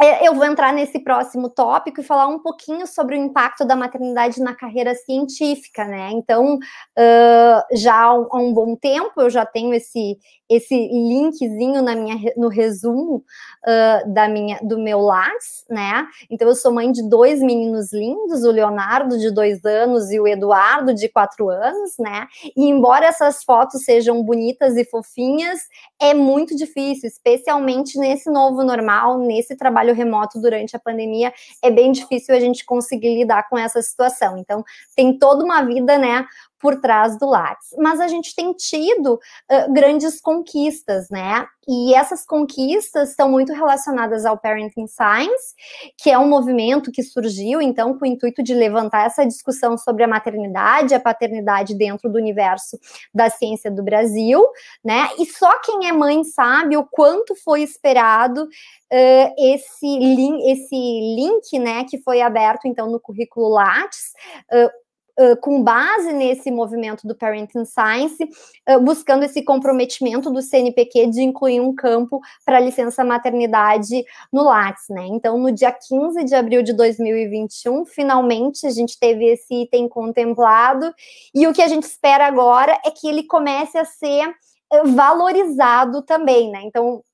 é, eu vou entrar nesse próximo tópico e falar um pouquinho sobre o impacto da maternidade na carreira científica, né? Então, uh, já há um, há um, bom tempo eu já tenho esse esse linkzinho na minha no resumo uh, da minha do meu LAS, né? Então eu sou mãe de dois meninos lindos, o Leonardo de dois anos e o Eduardo de quatro anos, né? E embora essas fotos sejam bonitas e fofinhas, é muito difícil, especialmente nesse novo normal, nesse trabalho trabalho remoto durante a pandemia, é bem difícil a gente conseguir lidar com essa situação. Então, tem toda uma vida, né, por trás do lápis. Mas a gente tem tido uh, grandes conquistas, né? E essas conquistas estão muito relacionadas ao Parenting Science, que é um movimento que surgiu, então, com o intuito de levantar essa discussão sobre a maternidade a paternidade dentro do universo da ciência do Brasil, né? E só quem é mãe sabe o quanto foi esperado uh, esse, link, esse link, né, que foi aberto, então, no currículo Lattes, uh, com base nesse movimento do Parenting Science, uh, buscando esse comprometimento do CNPq de incluir um campo para licença maternidade no Lattes, né? Então, no dia 15 de abril de 2021, finalmente a gente teve esse item contemplado, e o que a gente espera agora é que ele comece a ser valorizado também, né? Então,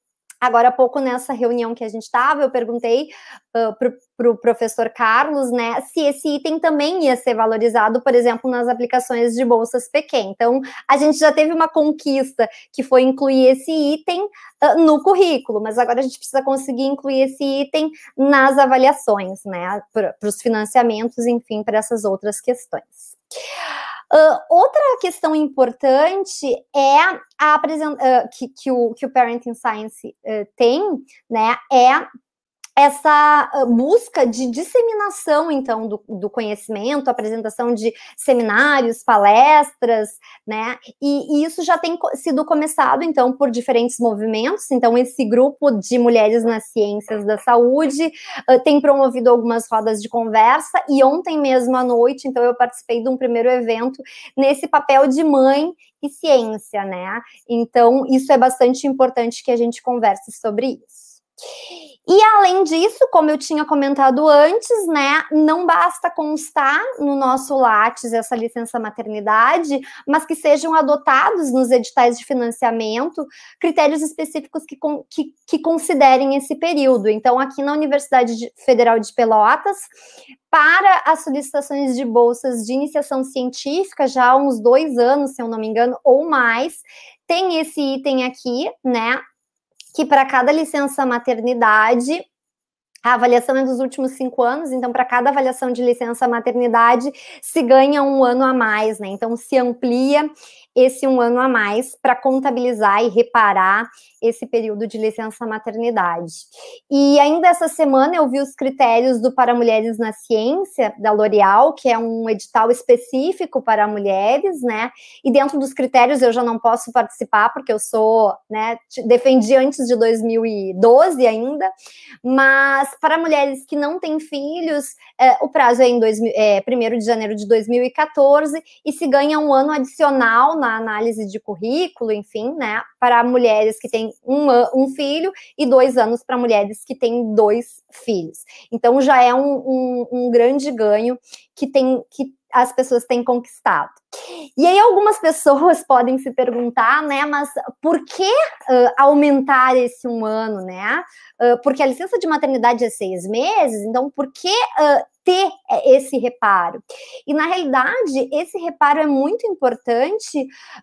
Agora há pouco, nessa reunião que a gente estava, eu perguntei uh, para o pro professor Carlos né, se esse item também ia ser valorizado, por exemplo, nas aplicações de bolsas PQ. Então, a gente já teve uma conquista que foi incluir esse item uh, no currículo, mas agora a gente precisa conseguir incluir esse item nas avaliações, né, para os financiamentos, enfim, para essas outras questões. Uh, outra questão importante é a Uh, que, que, o, que o Parenting Science uh, tem, né? É essa ah, busca de disseminação, então, do, do, conhecimento, apresentação de seminários, palestras, né? E, e, isso já tem sido começado, então, por diferentes movimentos. Então, esse grupo de mulheres nas ciências da saúde uh, tem promovido algumas rodas de conversa. E ontem mesmo à noite, então, eu participei de um primeiro evento nesse papel de mãe e ciência, né? Então, isso é bastante importante que a gente converse sobre isso. E além disso, como eu tinha comentado antes, né, não basta constar no nosso Lattes essa licença maternidade, mas que sejam adotados nos editais de financiamento critérios específicos que, que, que considerem esse período. Então, aqui na Universidade Federal de Pelotas, para as solicitações de bolsas de iniciação científica, já há uns dois anos, se eu não me engano, ou mais, tem esse item aqui, né, que para cada licença maternidade a avaliação é dos últimos cinco anos, então para cada avaliação de licença maternidade se ganha um ano a mais, né? Então se amplia esse um ano a mais para contabilizar e reparar esse período de licença maternidade. E ainda essa semana eu vi os critérios do Para Mulheres na Ciência, da L'Oréal, que é um edital específico para mulheres, né? E dentro dos critérios eu já não posso participar, porque eu sou, né, defendi antes de 2012 ainda, mas para mulheres que não têm filhos, é, o prazo é em 1 é, de janeiro de 2014 e se ganha um ano adicional na análise de currículo, enfim, né, para mulheres que têm um, um filho e dois anos para mulheres que têm dois filhos. Então já é um, um, um grande ganho que tem que as pessoas têm conquistado. E aí algumas pessoas *laughs* podem se perguntar, né, mas por que uh, aumentar esse um ano, né? Uh, porque a licença de maternidade é seis meses, então por que uh, ter eh, esse reparo. E, na realidade, esse reparo é muito importante,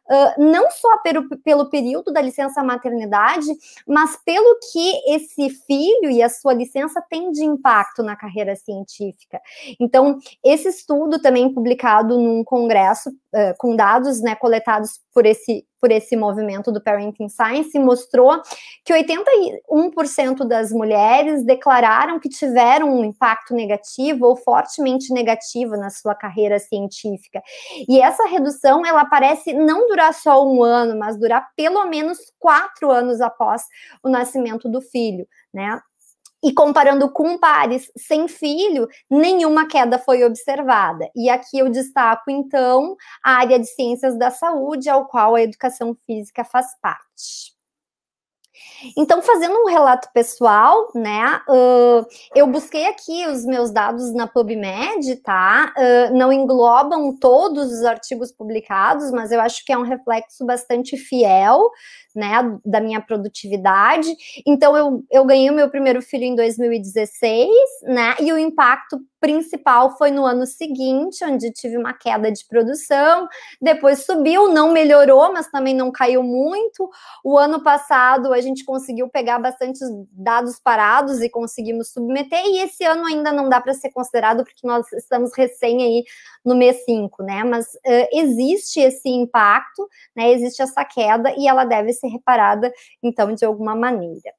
uh, não só pelo, pelo período da licença maternidade, mas pelo que esse filho e a sua licença tem de impacto na carreira científica. Então, esse estudo também publicado num congresso uh, com dados né, coletados por esse, por esse movimento do Parenting Science, mostrou que 81% das mulheres declararam que tiveram um impacto negativo ou fortemente negativo na sua carreira científica. E essa redução, ela parece não durar só um ano, mas durar pelo menos quatro anos após o nascimento do filho, né? E comparando com pares sem filho, nenhuma queda foi observada. E aqui eu destaco, então, a área de ciências da saúde, ao qual a educação física faz parte. Então, fazendo um relato pessoal, né? Uh, eu busquei aqui os meus dados na PubMed, tá? Uh, não englobam todos os artigos publicados, mas eu acho que é um reflexo bastante fiel, né? Da minha produtividade. Então, eu, eu ganhei o meu primeiro filho em 2016, né? E o impacto principal foi no ano seguinte, onde tive uma queda de produção, depois subiu, não melhorou, mas também não caiu muito. O ano passado, a gente conseguiu pegar bastante dados parados e conseguimos submeter, e esse ano ainda não dá para ser considerado, porque nós estamos recém aí no mês 5, né? Mas uh, existe esse impacto, né? Existe essa queda e ela deve ser reparada, então, de alguma maneira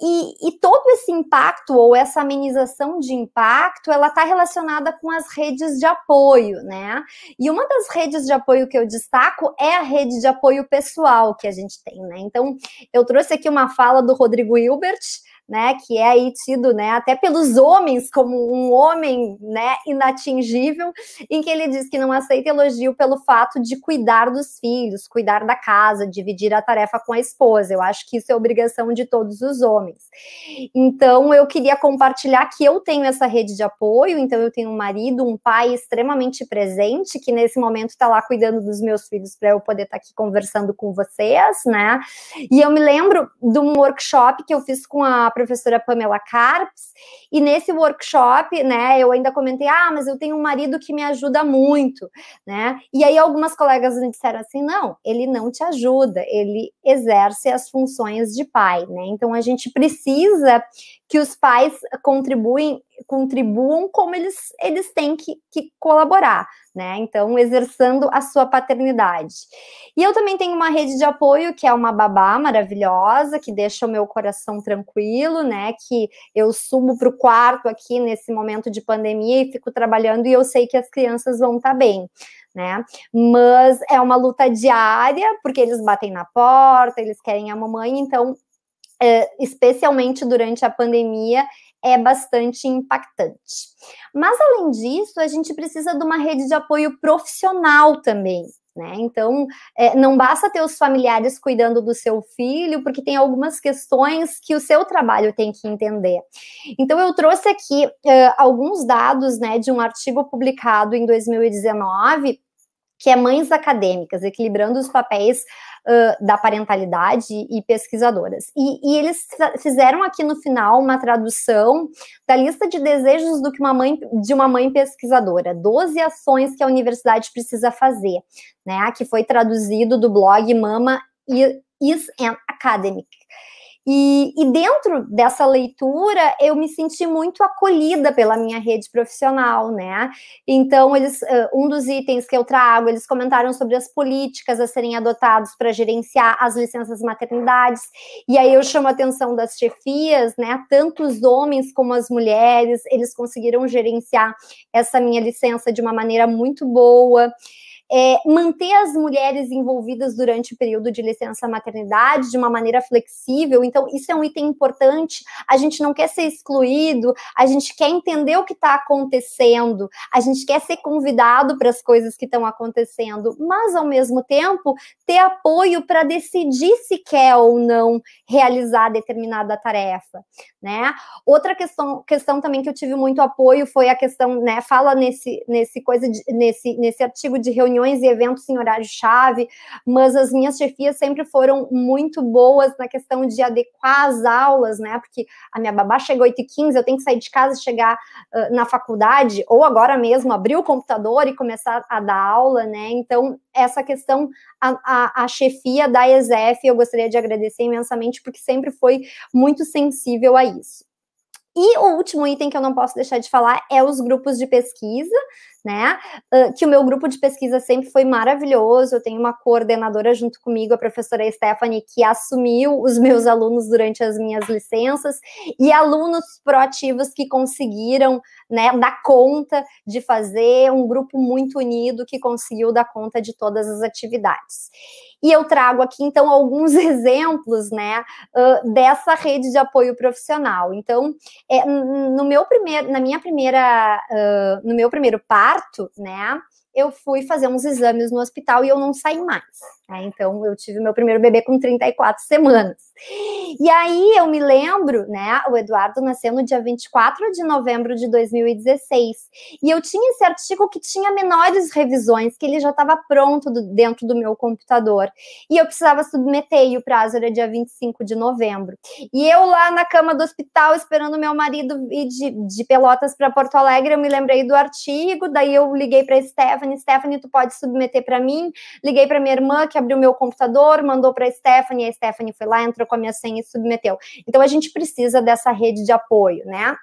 e, e todo esse impacto ou essa amenização de impacto, ela está relacionada com as redes de apoio, né? E uma das redes de apoio que eu destaco é a rede de apoio pessoal que a gente tem, né? Então, eu trouxe aqui uma fala do Rodrigo Hilbert, né, que é aí tido, né, até pelos homens como um homem, né, inatingível, em que ele diz que não aceita elogio pelo fato de cuidar dos filhos, cuidar da casa, dividir a tarefa com a esposa. Eu acho que isso é obrigação de todos os homens. Então, eu queria compartilhar que eu tenho essa rede de apoio, então eu tenho um marido, um pai extremamente presente que nesse momento está lá cuidando dos meus filhos para eu poder estar tá aqui conversando com vocês, né? E eu me lembro de um workshop que eu fiz com a professora Pamela Carps, e nesse workshop, né, eu ainda comentei, ah, mas eu tenho um marido que me ajuda muito, né? E aí algumas colegas me disseram assim, não, ele não te ajuda, ele exerce as funções de pai, né? Então a gente precisa que os pais contribuem contribuam como eles, eles têm que, que colaborar, né? Então, exercendo a sua paternidade. E eu também tenho uma rede de apoio, que é uma babá maravilhosa, que deixa o meu coração tranquilo, né? Que eu subo para o quarto aqui nesse momento de pandemia e fico trabalhando e eu sei que as crianças vão estar tá bem. Né? Mas é uma luta diária, porque eles batem na porta, eles querem a mamãe, então é, especialmente durante a pandemia, é bastante impactante. Mas, além disso, a gente precisa de uma rede de apoio profissional também. Né? Então, é, não basta ter os familiares cuidando do seu filho, porque tem algumas questões que o seu trabalho tem que entender. Então, eu trouxe aqui uh, alguns dados né, de um artigo publicado em 2019 que é Mães Acadêmicas, equilibrando os papéis uh, da parentalidade e pesquisadoras. E, e, eles fizeram aqui no final uma tradução da lista de desejos do que uma mãe, de uma mãe pesquisadora, 12 ações que a universidade precisa fazer, né? Que foi traduzido do blog Mama Is an Academic. E, e, dentro dessa leitura, eu me senti muito acolhida pela minha rede profissional, né? Então, eles, um dos itens que eu trago, eles comentaram sobre as políticas a serem adotadas para gerenciar as licenças maternidades. E aí eu chamo a atenção das chefias, né? Tanto os homens como as mulheres, eles conseguiram gerenciar essa minha licença de uma maneira muito boa é, manter as mulheres envolvidas durante o período de licença maternidade de uma maneira flexível. Então, isso é um item importante. A gente não quer ser excluído, a gente quer entender o que está acontecendo, a gente quer ser convidado para as coisas que estão acontecendo, mas ao mesmo tempo ter apoio para decidir se quer ou não realizar determinada tarefa, né? Outra questão, questão também que eu tive muito apoio foi a questão, né? Fala nesse, nesse coisa, de, nesse, nesse artigo de reunião reuniões e eventos em horário-chave, mas as minhas chefias sempre foram muito boas na questão de adequar as aulas, né? Porque a minha babá chega 8 e 15 eu tenho que sair de casa e chegar uh, na faculdade, ou agora mesmo abrir o computador e começar a dar aula, né? Então, essa questão, a, a, a chefia da ESEF, eu gostaria de agradecer imensamente, porque sempre foi muito sensível a isso. E o último item que eu não posso deixar de falar é os grupos de pesquisa, né? Uh, que o meu grupo de pesquisa sempre foi maravilhoso. Eu tenho uma coordenadora junto comigo, a professora Stephanie, que assumiu os *laughs* meus alunos durante as minhas licenças, e alunos proativos que conseguiram né, dar conta de fazer, um grupo muito unido que conseguiu dar conta de todas as atividades. E eu trago aqui, então, alguns *laughs* exemplos, né, uh, dessa rede de apoio profissional. Então, é, no meu primeiro, na minha primeira, uh, no meu primeiro par, parto, né, eu fui fazer uns exames no hospital e eu não saí mais. Né? Então, eu tive meu primeiro bebê com 34 semanas. E aí eu me lembro, né? O Eduardo nasceu no dia 24 de novembro de 2016. E eu tinha esse artigo que tinha menores revisões, que ele já estava pronto do, dentro do meu computador. E eu precisava submeter, e o prazo era dia 25 de novembro. E eu lá na cama do hospital, esperando meu marido ir de, de Pelotas para Porto Alegre, eu me lembrei do artigo, daí eu liguei para Stephanie, Stephanie, tu pode submeter para mim? Liguei para minha irmã, que abriu meu computador, mandou para Stephanie, a Stephanie foi lá, entrou com a minha senha e submeteu. Então a gente precisa dessa rede de apoio, né?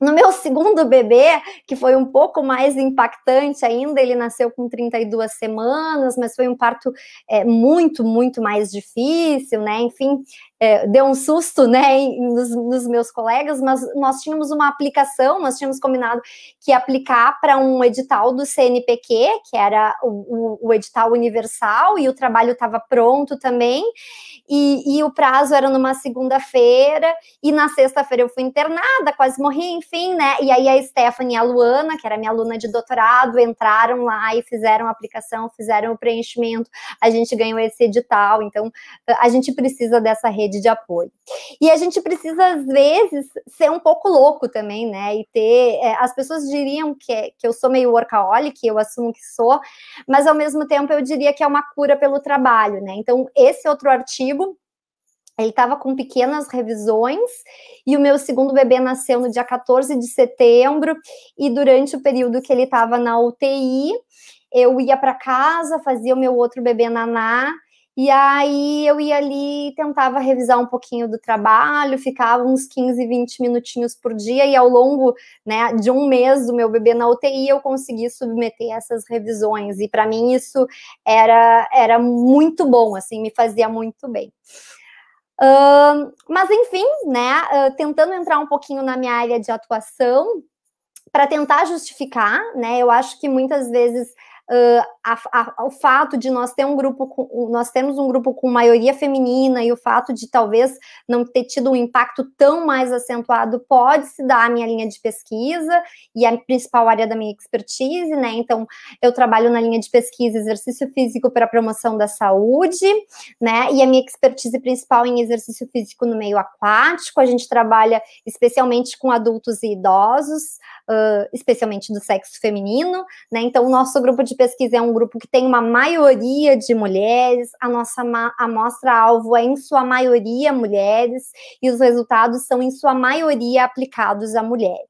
No meu segundo bebê, que foi um pouco mais impactante ainda, ele nasceu com 32 semanas, mas foi um parto é, muito, muito mais difícil, né? Enfim, é, deu um susto, né, nos, nos, meus colegas, mas nós tínhamos uma aplicação, nós tínhamos combinado que aplicar para um edital do CNPq, que era o, o, o edital universal, e o trabalho estava pronto também, e, e o prazo era numa segunda-feira, e na sexta-feira eu fui internada, quase morri, enfim enfim, né? E aí a Stephanie e a Luana, que era minha aluna de doutorado, entraram lá e fizeram a aplicação, fizeram o preenchimento, a gente ganhou esse edital. Então, a gente precisa dessa rede de apoio. E a gente precisa, às vezes, ser um pouco louco também, né? E ter. É, as pessoas diriam que, é, que eu sou meio workaholic, eu assumo que sou, mas ao mesmo tempo eu diria que é uma cura pelo trabalho, né? Então, esse outro artigo ele estava com pequenas revisões e o meu segundo bebê nasceu no dia 14 de setembro. E durante o período que ele estava na UTI, eu ia para casa, fazia o meu outro bebê naná. E aí eu ia ali, tentava revisar um pouquinho do trabalho, ficava uns 15, 20 minutinhos por dia, e ao longo né, de um mês do meu bebê na UTI, eu consegui submeter essas revisões. E para mim isso era, era muito bom, assim, me fazia muito bem. Uh, mas enfim, né, uh, tentando entrar um pouquinho na minha área de atuação, para tentar justificar, né? Eu acho que muitas vezes uh, a, a, o fato de nós ter um grupo com, nós temos um grupo com maioria feminina e o fato de talvez não ter tido um impacto tão mais acentuado pode se dar à minha linha de pesquisa e a principal área da minha expertise, né? Então eu trabalho na linha de pesquisa exercício físico para promoção da saúde, né? E a minha expertise principal em exercício físico no meio aquático, a gente trabalha especialmente com adultos e idosos, uh, especialmente do sexo feminino, né? Então o nosso grupo de pesquisa é um grupo que tem uma maioria de mulheres, a nossa amostra-alvo é, em sua maioria, mulheres, e os resultados são, em sua maioria, aplicados a mulheres.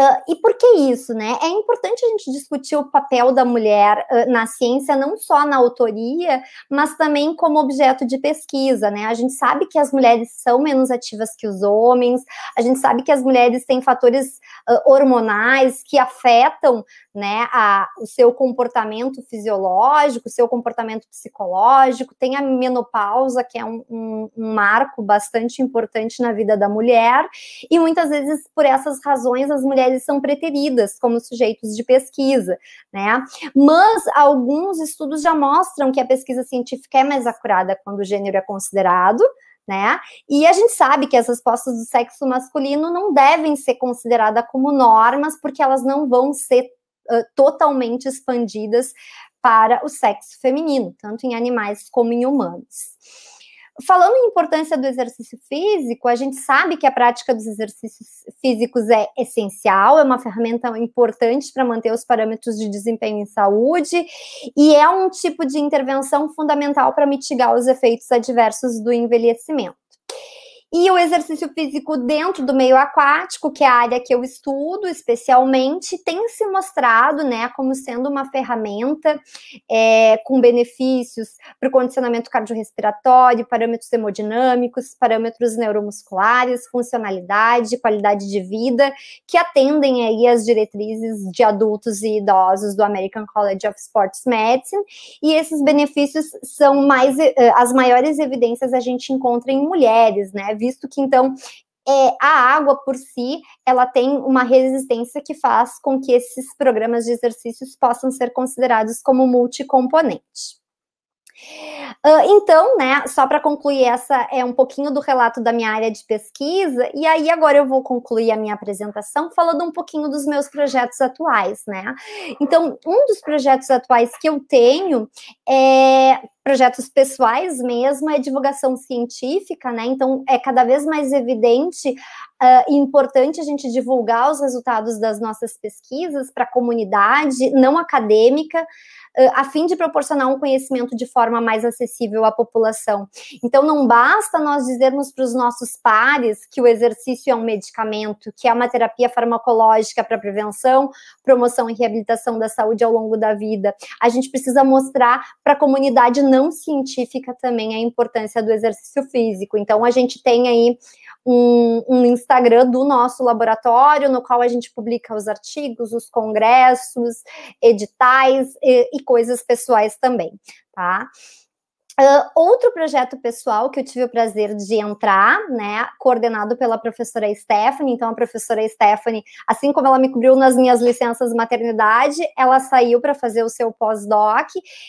Uh, e por que isso, né? É importante a gente discutir o papel da mulher uh, na ciência, não só na autoria, mas também como objeto de pesquisa, né? A gente sabe que as mulheres são menos ativas que os homens, a gente sabe que as mulheres têm fatores uh, hormonais que afetam né, a, o seu comportamento fisiológico, o seu comportamento psicológico, tem a menopausa, que é um, um, um, marco bastante importante na vida da mulher, e muitas vezes, por essas razões, as mulheres são preteridas como sujeitos de pesquisa, né? Mas alguns estudos já mostram que a pesquisa científica é mais acurada quando o gênero é considerado, né? E a gente sabe que as respostas do sexo masculino não devem ser consideradas como normas, porque elas não vão ser ah, totalmente expandidas para o sexo feminino, tanto em animais como em humanos. Falando em importância do exercício físico, a gente sabe que a prática dos exercícios físicos é essencial, é uma ferramenta importante para manter os parâmetros de desempenho em saúde e é um tipo de intervenção fundamental para mitigar os efeitos adversos do envelhecimento. E o exercício físico dentro do meio aquático, que é a área que eu estudo especialmente, tem se mostrado né, como sendo uma ferramenta é, com benefícios para o condicionamento cardiorrespiratório, parâmetros hemodinâmicos, parâmetros neuromusculares, funcionalidade, qualidade de vida, que atendem aí as diretrizes de adultos e idosos do American College of Sports Medicine. E esses benefícios são mais, eh, as maiores evidências a gente encontra em mulheres, né? visto que então é, a água por si, ela tem uma resistência que faz com que esses programas de exercícios possam ser considerados como multicomponente. Uh, então, né, só para concluir, essa é um pouquinho do relato da minha área de pesquisa, e aí agora eu vou concluir a minha apresentação falando um pouquinho dos meus projetos atuais, né? Então, um dos projetos atuais que eu tenho é, projetos pessoais mesmo, é divulgação científica, né? Então é cada vez mais evidente uh, e importante a gente divulgar os resultados das nossas pesquisas para a comunidade não acadêmica, ah, a fim de proporcionar um conhecimento de forma mais acessível à população. Então não basta nós dizermos para os nossos pares que o exercício é um medicamento, que é uma terapia farmacológica para prevenção, promoção e reabilitação da saúde ao longo da vida. A gente precisa mostrar para a comunidade não não científica também a importância do exercício físico. Então, a gente tem aí um, um, Instagram do nosso laboratório, no qual a gente publica os artigos, os congressos, editais e, e coisas pessoais também, tá? Uh, outro projeto pessoal que eu tive o prazer de entrar, né, coordenado pela professora Stephanie. Então, a professora Stephanie, assim como ela me cobriu nas minhas licenças maternidade, ela saiu para fazer o seu pós-doc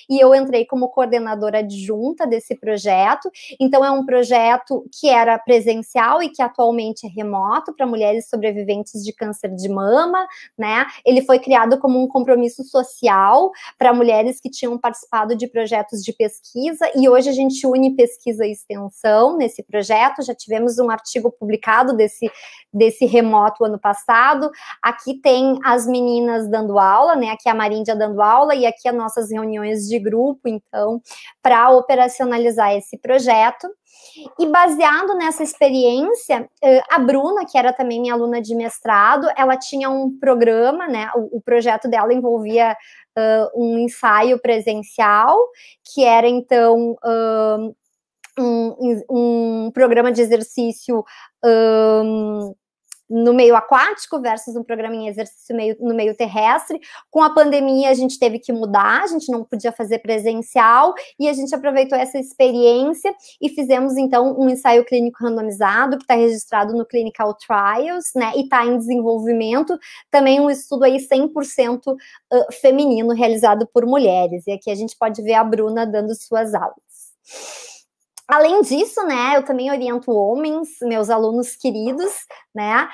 e eu entrei como coordenadora adjunta desse projeto. Então, é um projeto que era presencial e que atualmente é remoto para mulheres sobreviventes de câncer de mama, né? Ele foi criado como um compromisso social para mulheres que tinham participado de projetos de pesquisa e hoje a gente une pesquisa e extensão nesse projeto. Já tivemos um artigo publicado desse, desse remoto ano passado. Aqui tem as meninas dando aula, né? Aqui é a Maríndia dando aula e aqui as é nossas reuniões de grupo, então, para operacionalizar esse projeto. E baseado nessa experiência, eh, a Bruna, que era também minha aluna de mestrado, ela tinha um programa, né? O, projeto dela envolvia uh, um ensaio presencial, que era então um, um, um programa de exercício. Um, no meio aquático versus um programa em exercício meio, no meio terrestre. Com a pandemia, a gente teve que mudar, a gente não podia fazer presencial e a gente aproveitou essa experiência e fizemos então um ensaio clínico randomizado que está registrado no Clinical Trials, né? E está em desenvolvimento também um estudo aí 100% feminino realizado por mulheres. E aqui a gente pode ver a Bruna dando suas aulas. Além disso, né, eu também oriento homens, meus alunos queridos, né?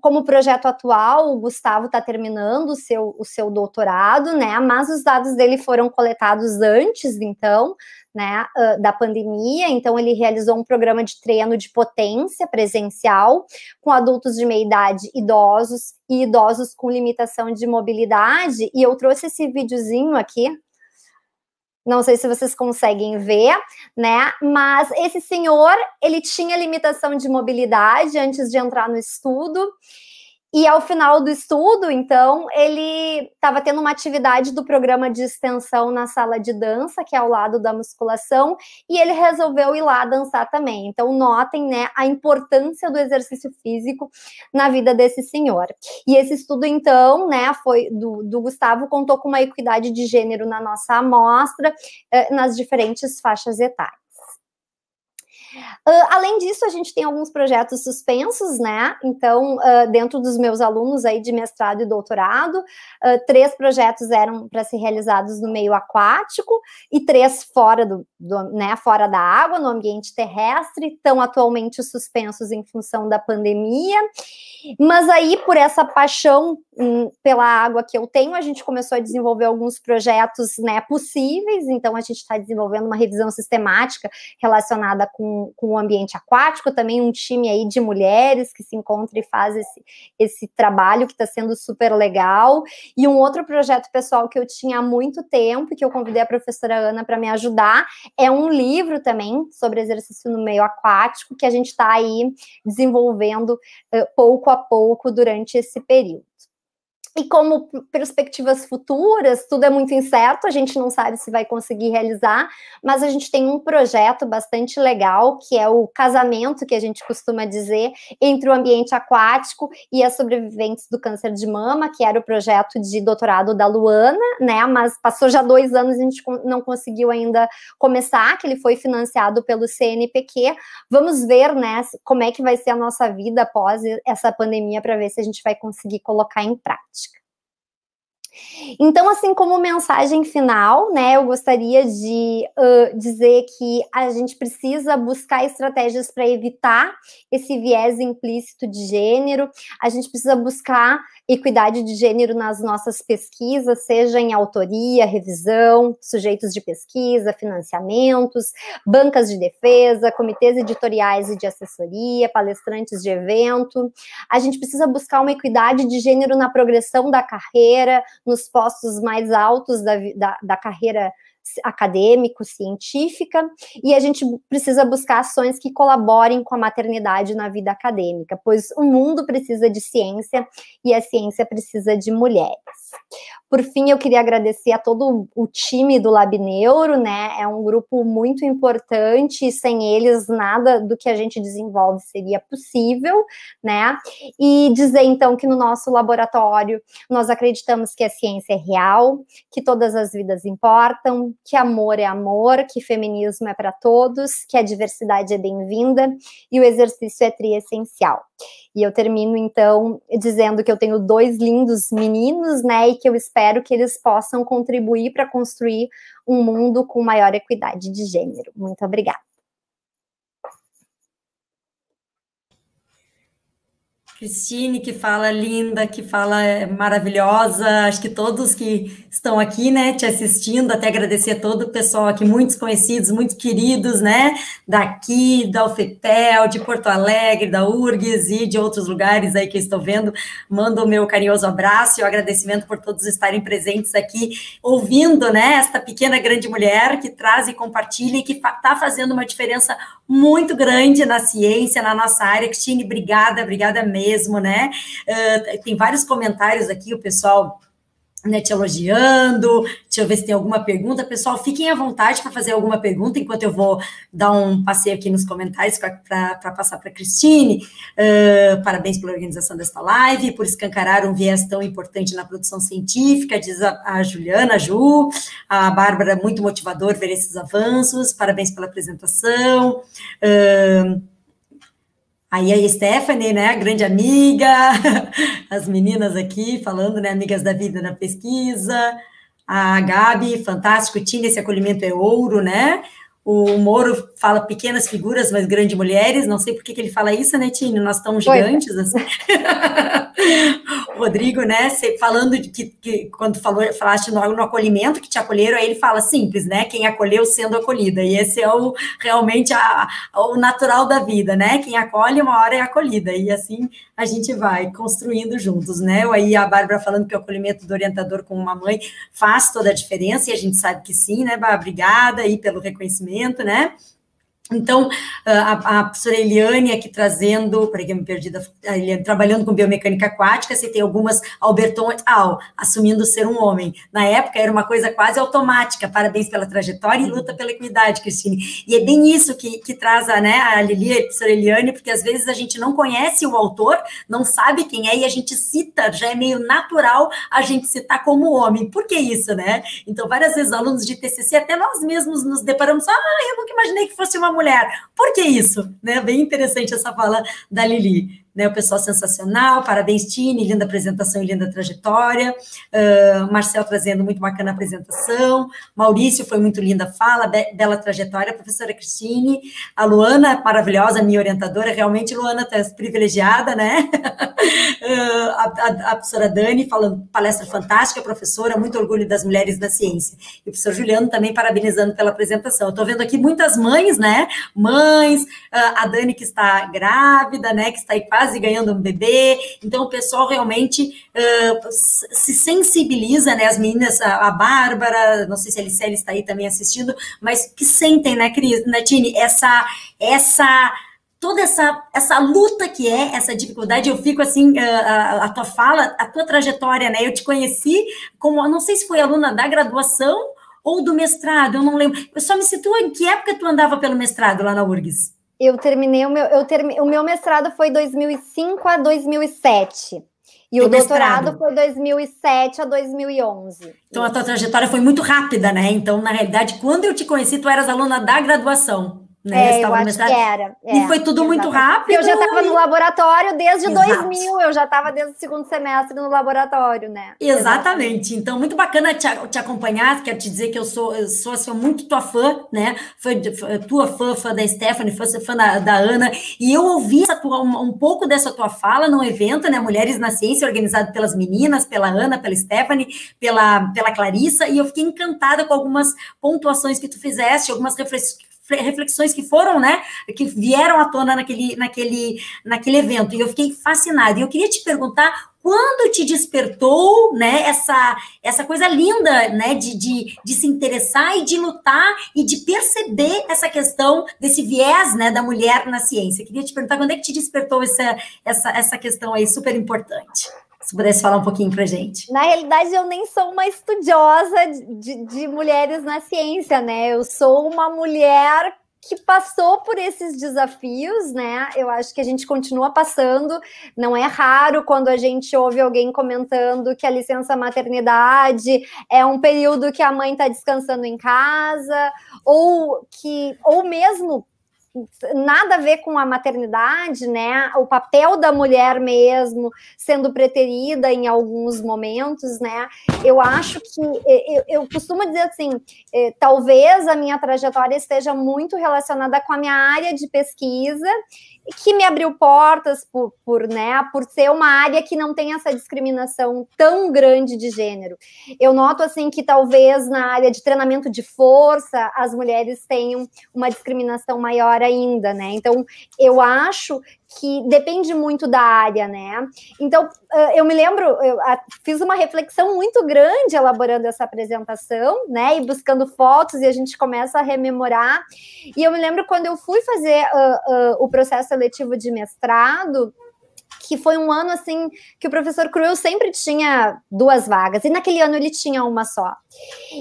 como projeto atual, o Gustavo está terminando o seu, o seu doutorado, né? Mas os dados dele foram coletados antes, então, né, da pandemia. Então, ele realizou um programa de treino de potência presencial com adultos de meia idade, idosos e idosos com limitação de mobilidade. E eu trouxe esse videozinho aqui não sei se vocês conseguem ver, né? Mas esse senhor, ele tinha limitação de mobilidade antes de entrar no estudo. E ao final do estudo, então, ele estava tendo uma atividade do programa de extensão na sala de dança, que é ao lado da musculação, e ele resolveu ir lá dançar também. Então, notem, né, a importância do exercício físico na vida desse senhor. E esse estudo, então, né, foi do, do Gustavo, contou com uma equidade de gênero na nossa amostra, eh, nas diferentes faixas etárias. Uh, além disso, a gente tem alguns projetos suspensos, né? Então, uh, dentro dos meus alunos aí de mestrado e doutorado, uh, três projetos eram para ser realizados no meio aquático e três fora do, do, né, fora da água, no ambiente terrestre, estão atualmente suspensos em função da pandemia. Mas aí, por essa paixão um, pela água que eu tenho, a gente começou a desenvolver alguns projetos, né, possíveis. Então, a gente está desenvolvendo uma revisão sistemática relacionada com com, o ambiente aquático, também um time aí de mulheres que se encontra e faz esse, esse trabalho que está sendo super legal. E um outro projeto pessoal que eu tinha há muito tempo, que eu convidei a professora Ana para me ajudar, é um livro também sobre exercício no meio aquático, que a gente está aí desenvolvendo uh, pouco a pouco durante esse período e como perspectivas futuras, tudo é muito incerto, a gente não sabe se vai conseguir realizar, mas a gente tem um projeto bastante legal, que é o casamento, que a gente costuma dizer, entre o ambiente aquático e as sobreviventes do câncer de mama, que era o projeto de doutorado da Luana, né? Mas passou já dois anos e a gente não conseguiu ainda começar, que ele foi financiado pelo CNPq. Vamos ver, né, como é que vai ser a nossa vida após essa pandemia, para ver se a gente vai conseguir colocar em prática. Então, assim como mensagem final, né, eu gostaria de uh, dizer que a gente precisa buscar estratégias para evitar esse viés implícito de gênero, a gente precisa buscar equidade de gênero nas nossas pesquisas, seja em autoria, revisão, sujeitos de pesquisa, financiamentos, bancas de defesa, comitês editoriais e de assessoria, palestrantes de evento. A gente precisa buscar uma equidade de gênero na progressão da carreira, nos postos mais altos da, da, da carreira acadêmico-científica, e a gente precisa buscar ações que colaborem com a maternidade na vida acadêmica, pois o mundo precisa de ciência e a ciência precisa de mulheres. Por fim, eu queria agradecer a todo o time do Lab Neuro, né? É um grupo muito importante, sem eles nada do que a gente desenvolve seria possível, né? E dizer então que no nosso laboratório nós acreditamos que a ciência é real, que todas as vidas importam, que amor é amor, que feminismo é para todos, que a diversidade é bem-vinda e o exercício é triessencial. E eu termino então dizendo que eu tenho dois lindos meninos, né, e que eu espero que eles possam contribuir para construir um mundo com maior equidade de gênero. Muito obrigada. Cristine, que fala linda, que fala é, maravilhosa. Acho que todos que estão aqui, né, te assistindo, até agradecer a todo o pessoal aqui, muitos conhecidos, muitos queridos, né, daqui, da UFPEL, de Porto Alegre, da URGS e de outros lugares aí que eu estou vendo. Mando o meu carinhoso abraço e o agradecimento por todos estarem presentes aqui, ouvindo, né, esta pequena grande mulher que traz e compartilha e que está fazendo uma diferença muito grande na ciência, na nossa área. Cristine, obrigada, obrigada mesmo mesmo, né? Uh, tem vários comentários aqui, o pessoal né, te elogiando. Deixa eu ver se tem alguma pergunta. Pessoal, fiquem à vontade para fazer alguma pergunta, enquanto eu vou dar um passeio aqui nos comentários para passar para a Cristine. Uh, parabéns pela organização desta live, por escancarar um viés tão importante na produção científica, diz a, a Juliana, a Ju. A Bárbara, muito motivador ver esses avanços. Parabéns pela apresentação. Uh, Aí a Stephanie, né, grande amiga, *laughs* as meninas aqui falando, né, amigas da vida na pesquisa, a Gabi, fantástico, Tina, esse acolhimento é ouro, né, o Moro fala pequenas figuras, mas grandes mulheres. Não sei por que, ele fala isso, né, Tino? Nós estamos gigantes. Assim. *laughs* Rodrigo, né? Falando de que, que, quando falou, falaste no, no acolhimento que te acolheram, aí ele fala simples, né? Quem acolheu sendo acolhida. E esse é o realmente a, a, o natural da vida, né? Quem acolhe uma hora é acolhida. E assim a gente vai construindo juntos, né? Aí a Bárbara falando que o acolhimento do orientador com uma mãe faz toda a diferença, e a gente sabe que sim, né, Bárbara? Obrigada aí pelo reconhecimento, né? Então, ah, a, a professora Eliane aqui trazendo, para que eu me perdi, da, Eliane, trabalhando com biomecânica aquática, citei algumas, Alberton et al., assumindo ser um homem. Na época era uma coisa quase automática, parabéns pela trajetória e uhum. luta pela equidade, Cristine. E é bem isso que, que traz a, né, a Lili, a professora Eliane, porque às vezes a gente não conhece o autor, não sabe quem é, e a gente cita, já é meio natural a gente citar como homem. Por que isso, né? Então, várias vezes alunos de TCC, até nós mesmos nos deparamos, ah, eu nunca imaginei que fosse uma mulher. Por que isso? Né? Bem interessante essa fala da Lili né, o pessoal sensacional, parabéns, Tine, linda apresentação e linda trajetória, uh, Marcel trazendo muito bacana a apresentação, Maurício foi muito linda fala, be bela trajetória, professora Cristine, a Luana, maravilhosa, minha orientadora, realmente, Luana, tá privilegiada, né, uh, *laughs* a, a, a, professora Dani, falando palestra fantástica, professora, muito orgulho das mulheres da ciência, e o professor Juliano também parabenizando pela apresentação, eu tô vendo aqui muitas mães, né, mães, uh, a Dani que está grávida, né, que está aí quase quase ganhando um bebê. Então, o pessoal realmente uh, se sensibiliza, né? As meninas, a, a Bárbara, não sei se a Licele está aí também assistindo, mas que sentem, né, Cris, né, Tine? Essa, essa toda essa, essa luta que é, essa dificuldade, eu fico assim, ah, a, a, tua fala, a tua trajetória, né? Eu te conheci como, não sei se foi aluna da graduação ou do mestrado, eu não lembro. Eu só me situa em que época tu andava pelo mestrado lá na URGS? Eu terminei o meu, eu termi, o meu mestrado foi 2005 a 2007. E o, o doutorado mestrado. foi 2007 a 2011. Então a tua trajetória foi muito rápida, né? Então, na realidade, quando eu te conheci, tu eras aluna da graduação. Né? É, eu acho que era. É, e foi tudo exatamente. muito rápido. Eu já estava no laboratório desde Exato. 2000, eu já estava desde o segundo semestre no laboratório, né? Exatamente. exatamente. Então, muito bacana te, te, acompanhar, quero te dizer que eu sou, sou, sou muito tua fã, né? Foi, foi tua fã, fã da Stephanie, fã, fã da, da Ana, e eu ouvi tua, um, um, pouco dessa tua fala no evento, né? Mulheres na Ciência, organizado pelas meninas, pela Ana, pela Stephanie, pela, pela Clarissa, e eu fiquei encantada com algumas pontuações que tu fizeste, algumas reflexões reflexões que foram, né, que vieram à tona naquele, naquele, naquele evento. E eu fiquei fascinada. E eu queria te perguntar quando te despertou, né, essa, essa coisa linda, né, de, de, de, se interessar e de lutar e de perceber essa questão desse viés, né, da mulher na ciência. Eu queria te perguntar quando é que te despertou essa, essa, essa questão aí super importante. Se pudesse falar um pouquinho para gente. Na realidade, eu nem sou uma estudiosa de, de mulheres na ciência, né? Eu sou uma mulher que passou por esses desafios, né? Eu acho que a gente continua passando. Não é raro quando a gente ouve alguém comentando que a licença maternidade é um período que a mãe está descansando em casa, ou que, ou mesmo nada a ver com a maternidade, né? O papel da mulher mesmo sendo preterida em alguns momentos, né? Eu acho que eu, eu costumo dizer assim, eh, talvez a minha trajetória esteja muito relacionada com a minha área de pesquisa que me abriu portas por, por, né, por ser uma área que não tem essa discriminação tão grande de gênero. Eu noto assim que talvez na área de treinamento de força as mulheres tenham uma discriminação maior ainda, né? Então eu acho que depende muito da área, né? Então, eu me lembro, eu fiz uma reflexão muito grande elaborando essa apresentação, né? E buscando fotos, e a gente começa a rememorar. E eu me lembro quando eu fui fazer uh, uh, o processo seletivo de mestrado, que foi um ano assim que o professor Cruel sempre tinha duas vagas, e naquele ano ele tinha uma só.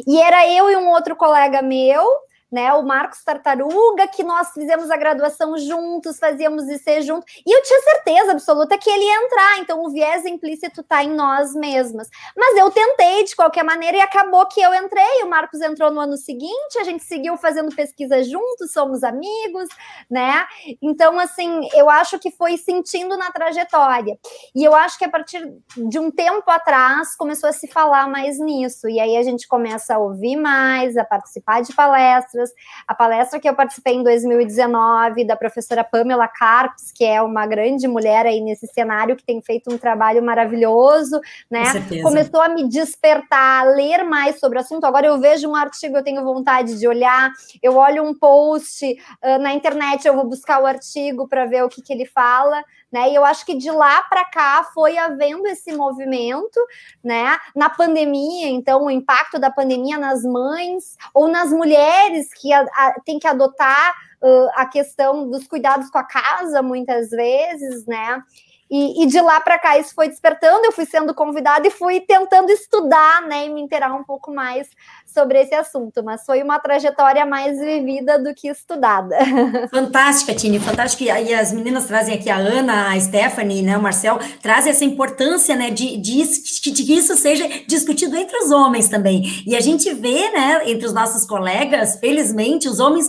E era eu e um outro colega meu, né? O Marcos Tartaruga, que nós fizemos a graduação juntos, fazíamos IC junto, e eu tinha certeza absoluta que ele ia entrar, então o viés implícito está em nós mesmas. Mas eu tentei de qualquer maneira e acabou que eu entrei, o Marcos entrou no ano seguinte, a gente seguiu fazendo pesquisa juntos, somos amigos, né? Então, assim, eu acho que foi sentindo na trajetória. E eu acho que a partir de um tempo atrás começou a se falar mais nisso, e aí a gente começa a ouvir mais, a participar de palestras palestras. A palestra que eu participei em 2019 da professora Pamela Carps, que é uma grande mulher aí nesse cenário que tem feito um trabalho maravilhoso, né? Começou a me despertar, a ler mais sobre o assunto. Agora eu vejo um artigo, eu tenho vontade de olhar, eu olho um post uh, na internet, eu vou buscar o artigo para ver o que, que ele fala. Né? E eu acho que de lá para cá foi havendo esse movimento, né? Na pandemia, então, o impacto da pandemia nas mães ou nas mulheres que a, a, tem que adotar uh, a questão dos cuidados com a casa, muitas vezes, né? E, e de lá para cá isso foi despertando, eu fui sendo convidada e fui tentando estudar, né, e me inteirar um pouco mais sobre esse assunto, mas foi uma trajetória mais vivida do que estudada. *laughs* Fantástica, Tini, fantástica. E as meninas trazem aqui a Ana, a Stephanie, né, o Marcel, trazem essa importância, né, de, de, de, que isso seja discutido entre os homens também. E a gente vê, né, entre os nossos colegas, felizmente, os homens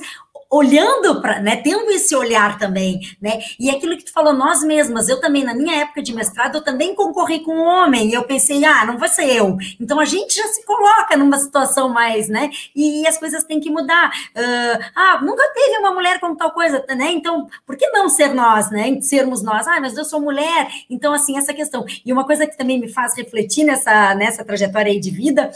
olhando para, né, tendo esse olhar também, né? E aquilo que tu falou, nós mesmas, eu também, na minha época de mestrado, eu também concorri com um homem, e eu pensei, ah, não vai ser eu. Então a gente já se coloca numa situação mais, né? E, e as coisas têm que mudar. Uh, ah, nunca teve uma mulher como tal coisa, né? Então, por que não ser nós, né? Sermos nós, ah, mas eu sou mulher. Então, assim, essa questão. E uma coisa que também me faz refletir nessa, nessa trajetória aí de vida,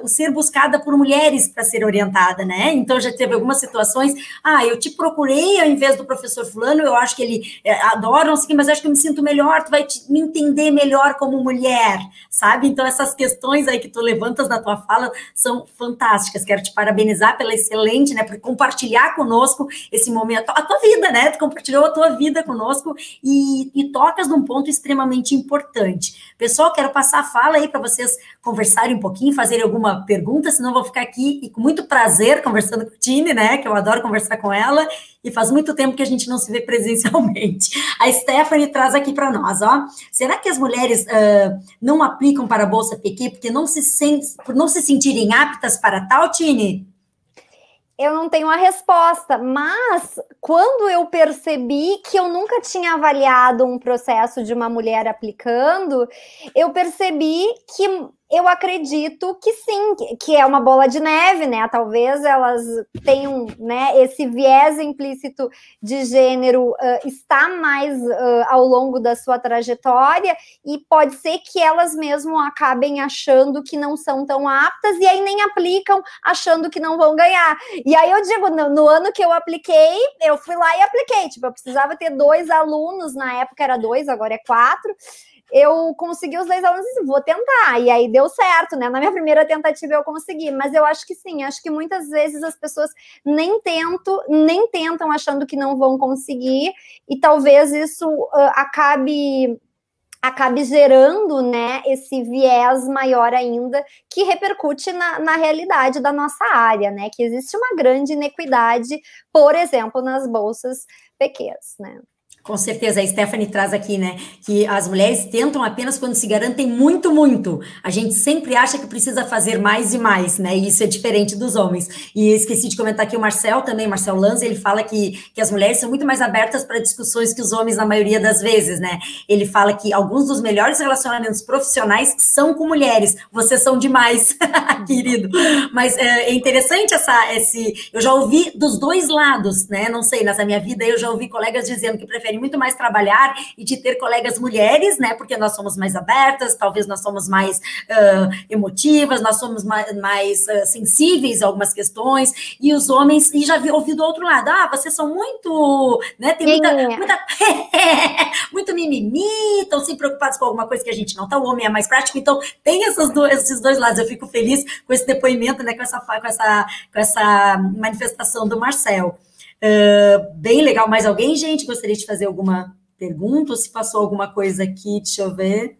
uh, o ser buscada por mulheres para ser orientada, né? Então já teve algumas situações ah, eu te procurei ao invés do professor fulano, eu acho que ele é, adora, não sei o que, mas acho que eu me sinto melhor, tu vai te, me entender melhor como mulher, sabe? Então, essas questões aí que tu levantas na tua fala são fantásticas. Quero te parabenizar pela excelente, né, por compartilhar conosco esse momento, a tua vida, né? Tu compartilhou a tua vida conosco e, e tocas num ponto extremamente importante. Pessoal, quero passar a fala aí para vocês conversarem um pouquinho, fazerem alguma pergunta, senão eu vou ficar aqui e com muito prazer conversando com o Tine, né, que eu adoro conversar com ela e faz muito tempo que a gente não se vê presencialmente. *laughs* A Stephanie traz aqui para nós, ó. Será que as mulheres uh, não aplicam para a Bolsa PQ porque não se sentem, por não se sentirem aptas para tal, Tine? Eu não tenho a resposta, mas quando eu percebi que eu nunca tinha avaliado um processo de uma mulher aplicando, eu percebi que eu acredito que sim, que é uma bola de neve, né? Talvez elas tenham, né? Esse viés implícito de gênero uh, está mais uh, ao longo da sua trajetória e pode ser que elas mesmo acabem achando que não são tão aptas e aí nem aplicam achando que não vão ganhar. E aí eu digo, no, no ano que eu apliquei, eu fui lá e apliquei. Tipo, eu precisava ter dois alunos na época era dois, agora é quatro eu consegui os dois alunos e disse, vou tentar. E aí deu certo, né? Na minha primeira tentativa eu consegui. Mas eu acho que sim, acho que muitas vezes as pessoas nem tentam, nem tentam achando que não vão conseguir, e talvez isso uh, acabe acabe gerando né, esse viés maior ainda que repercute na, na realidade da nossa área, né? Que existe uma grande inequidade, por exemplo, nas bolsas pequenas, né? Com certeza, a Stephanie traz aqui, né? Que as mulheres tentam apenas quando se garantem muito, muito. A gente sempre acha que precisa fazer mais e mais, né? E isso é diferente dos homens. E esqueci de comentar aqui o Marcel também, Marcel Lanza, ele fala que, que as mulheres são muito mais abertas para discussões que os homens, na maioria das vezes, né? Ele fala que alguns dos melhores relacionamentos profissionais são com mulheres. Vocês são demais, *laughs* querido. Mas é, é interessante essa, esse. Eu já ouvi dos dois lados, né? Não sei, nessa minha vida eu já ouvi colegas dizendo que preferem muito mais trabalhar e de ter colegas mulheres, né? Porque nós somos mais abertas, talvez nós somos mais uh, emotivas, nós somos mais, mais uh, sensíveis a algumas questões, e os homens, e já vi, ouvi do outro lado, ah, vocês são muito, né? Tem muita, é. muita *laughs* muito mimimi, estão sempre preocupados com alguma coisa que a gente não tá, o homem é mais prático, então tem essas esses dois lados, eu fico feliz com esse depoimento, né? Com essa, com essa, com essa manifestação do Marcel. Uh, bem legal. Mais alguém, gente, gostaria de fazer alguma pergunta? Ou se passou alguma coisa aqui, deixa eu ver.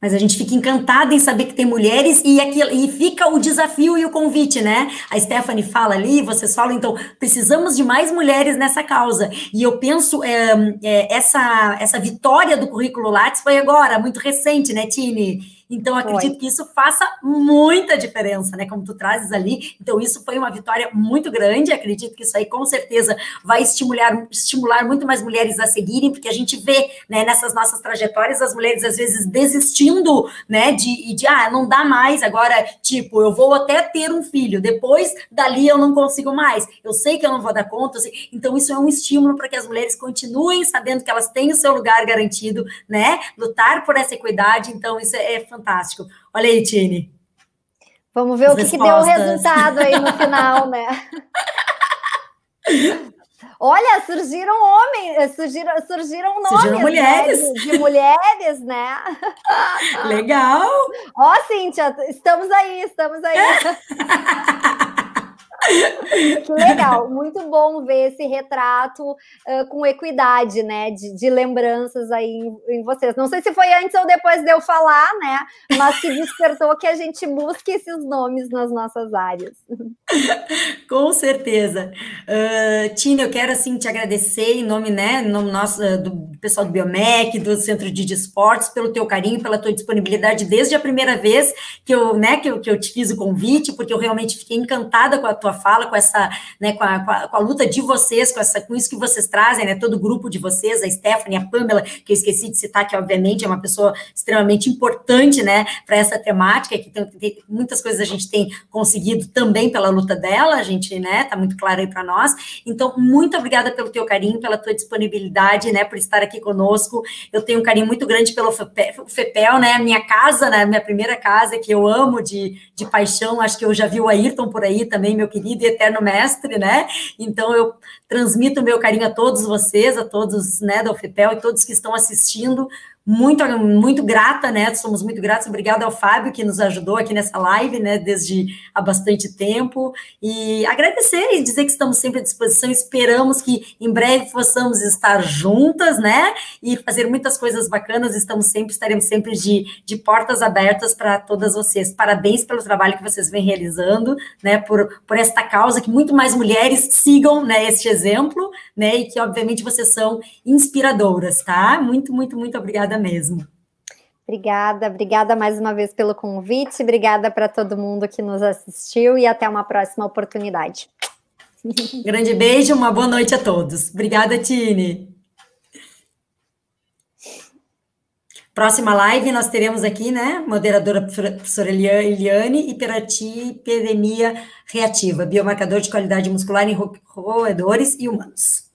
Mas a gente fica encantada em saber que tem mulheres e, aqui, e fica o desafio e o convite, né? A Stephanie fala ali, vocês falam, então, precisamos de mais mulheres nessa causa. E eu penso, é, é, essa, essa vitória do currículo Lattes foi agora, muito recente, né, Tini? Então, foi. acredito que isso faça muita diferença, né? Como tu trazes ali. Então, isso foi uma vitória muito grande. Acredito que isso aí, com certeza, vai estimular, estimular muito mais mulheres a seguirem, porque a gente vê, né, nessas nossas trajetórias, as mulheres às vezes desistindo, né, de, de ah, não dá mais agora, tipo, eu vou até ter um filho, depois dali eu não consigo mais, eu sei que eu não vou dar conta. Assim. Então, isso é um estímulo para que as mulheres continuem sabendo que elas têm o seu lugar garantido, né? Lutar por essa equidade. Então, isso é fantástico é fantástico. Olha aí, Tine. Vamos ver As o que, que, deu o resultado aí no final, né? *laughs* Olha, surgiram homens, surgiram, surgiram nomes surgiram mulheres. Né? De, de, mulheres, né? Legal! Ó, Cíntia, estamos aí, estamos aí. *laughs* *laughs* que legal, muito bom ver esse retrato uh, com equidade, né? De, de lembranças aí em, em, vocês. Não sei se foi antes ou depois de eu falar, né? Mas que despertou que a gente busque esses nomes nas nossas áreas. *laughs* com certeza. Uh, Tina, eu quero assim te agradecer em nome, né? Em nome nosso, do pessoal do Biomec, do Centro de Esportes, pelo teu carinho, pela tua disponibilidade desde a primeira vez que eu, né, que eu, que eu te fiz o convite, porque eu realmente fiquei encantada com a tua fala, com essa, né, com a, com a, com a luta de vocês, com, essa, com isso que vocês trazem, né, todo o grupo de vocês, a Stephanie, a Pamela, que eu esqueci de citar, que obviamente é uma pessoa extremamente importante, né, para essa temática, que tem, tem, muitas coisas a gente tem conseguido também pela luta dela, a gente, né, tá muito claro aí para nós. Então, muito obrigada pelo teu carinho, pela tua disponibilidade, né, por estar aqui conosco. Eu tenho um carinho muito grande pelo FEPEL, né, minha casa, né, minha primeira casa, que eu amo de, de paixão. Acho que eu já vi o Ayrton por aí também, meu querido querido e eterno mestre, né? Então eu transmito o meu carinho a todos vocês, a todos né, da UFPEL e todos que estão assistindo muito, muito grata, né? Somos muito gratos. Obrigada ao Fábio que nos ajudou aqui nessa live, né? Desde há bastante tempo. E agradecer e dizer que estamos sempre à disposição. Esperamos que em breve possamos estar juntas, né? E fazer muitas coisas bacanas. Estamos sempre, estaremos sempre de, de portas abertas para todas vocês. Parabéns pelo trabalho que vocês vêm realizando, né? Por, por esta causa, que muito mais mulheres sigam né, este exemplo, né? E que, obviamente, vocês são inspiradoras, tá? Muito, muito, muito obrigada mesmo. Obrigada, obrigada mais uma vez pelo convite, obrigada para todo mundo que nos assistiu e até uma próxima oportunidade. Grande beijo, uma boa noite a todos. Obrigada, Tine. Próxima live nós teremos aqui, né, moderadora professora Eliane, hiperati, reativa, biomarcador de qualidade muscular em roedores e humanos.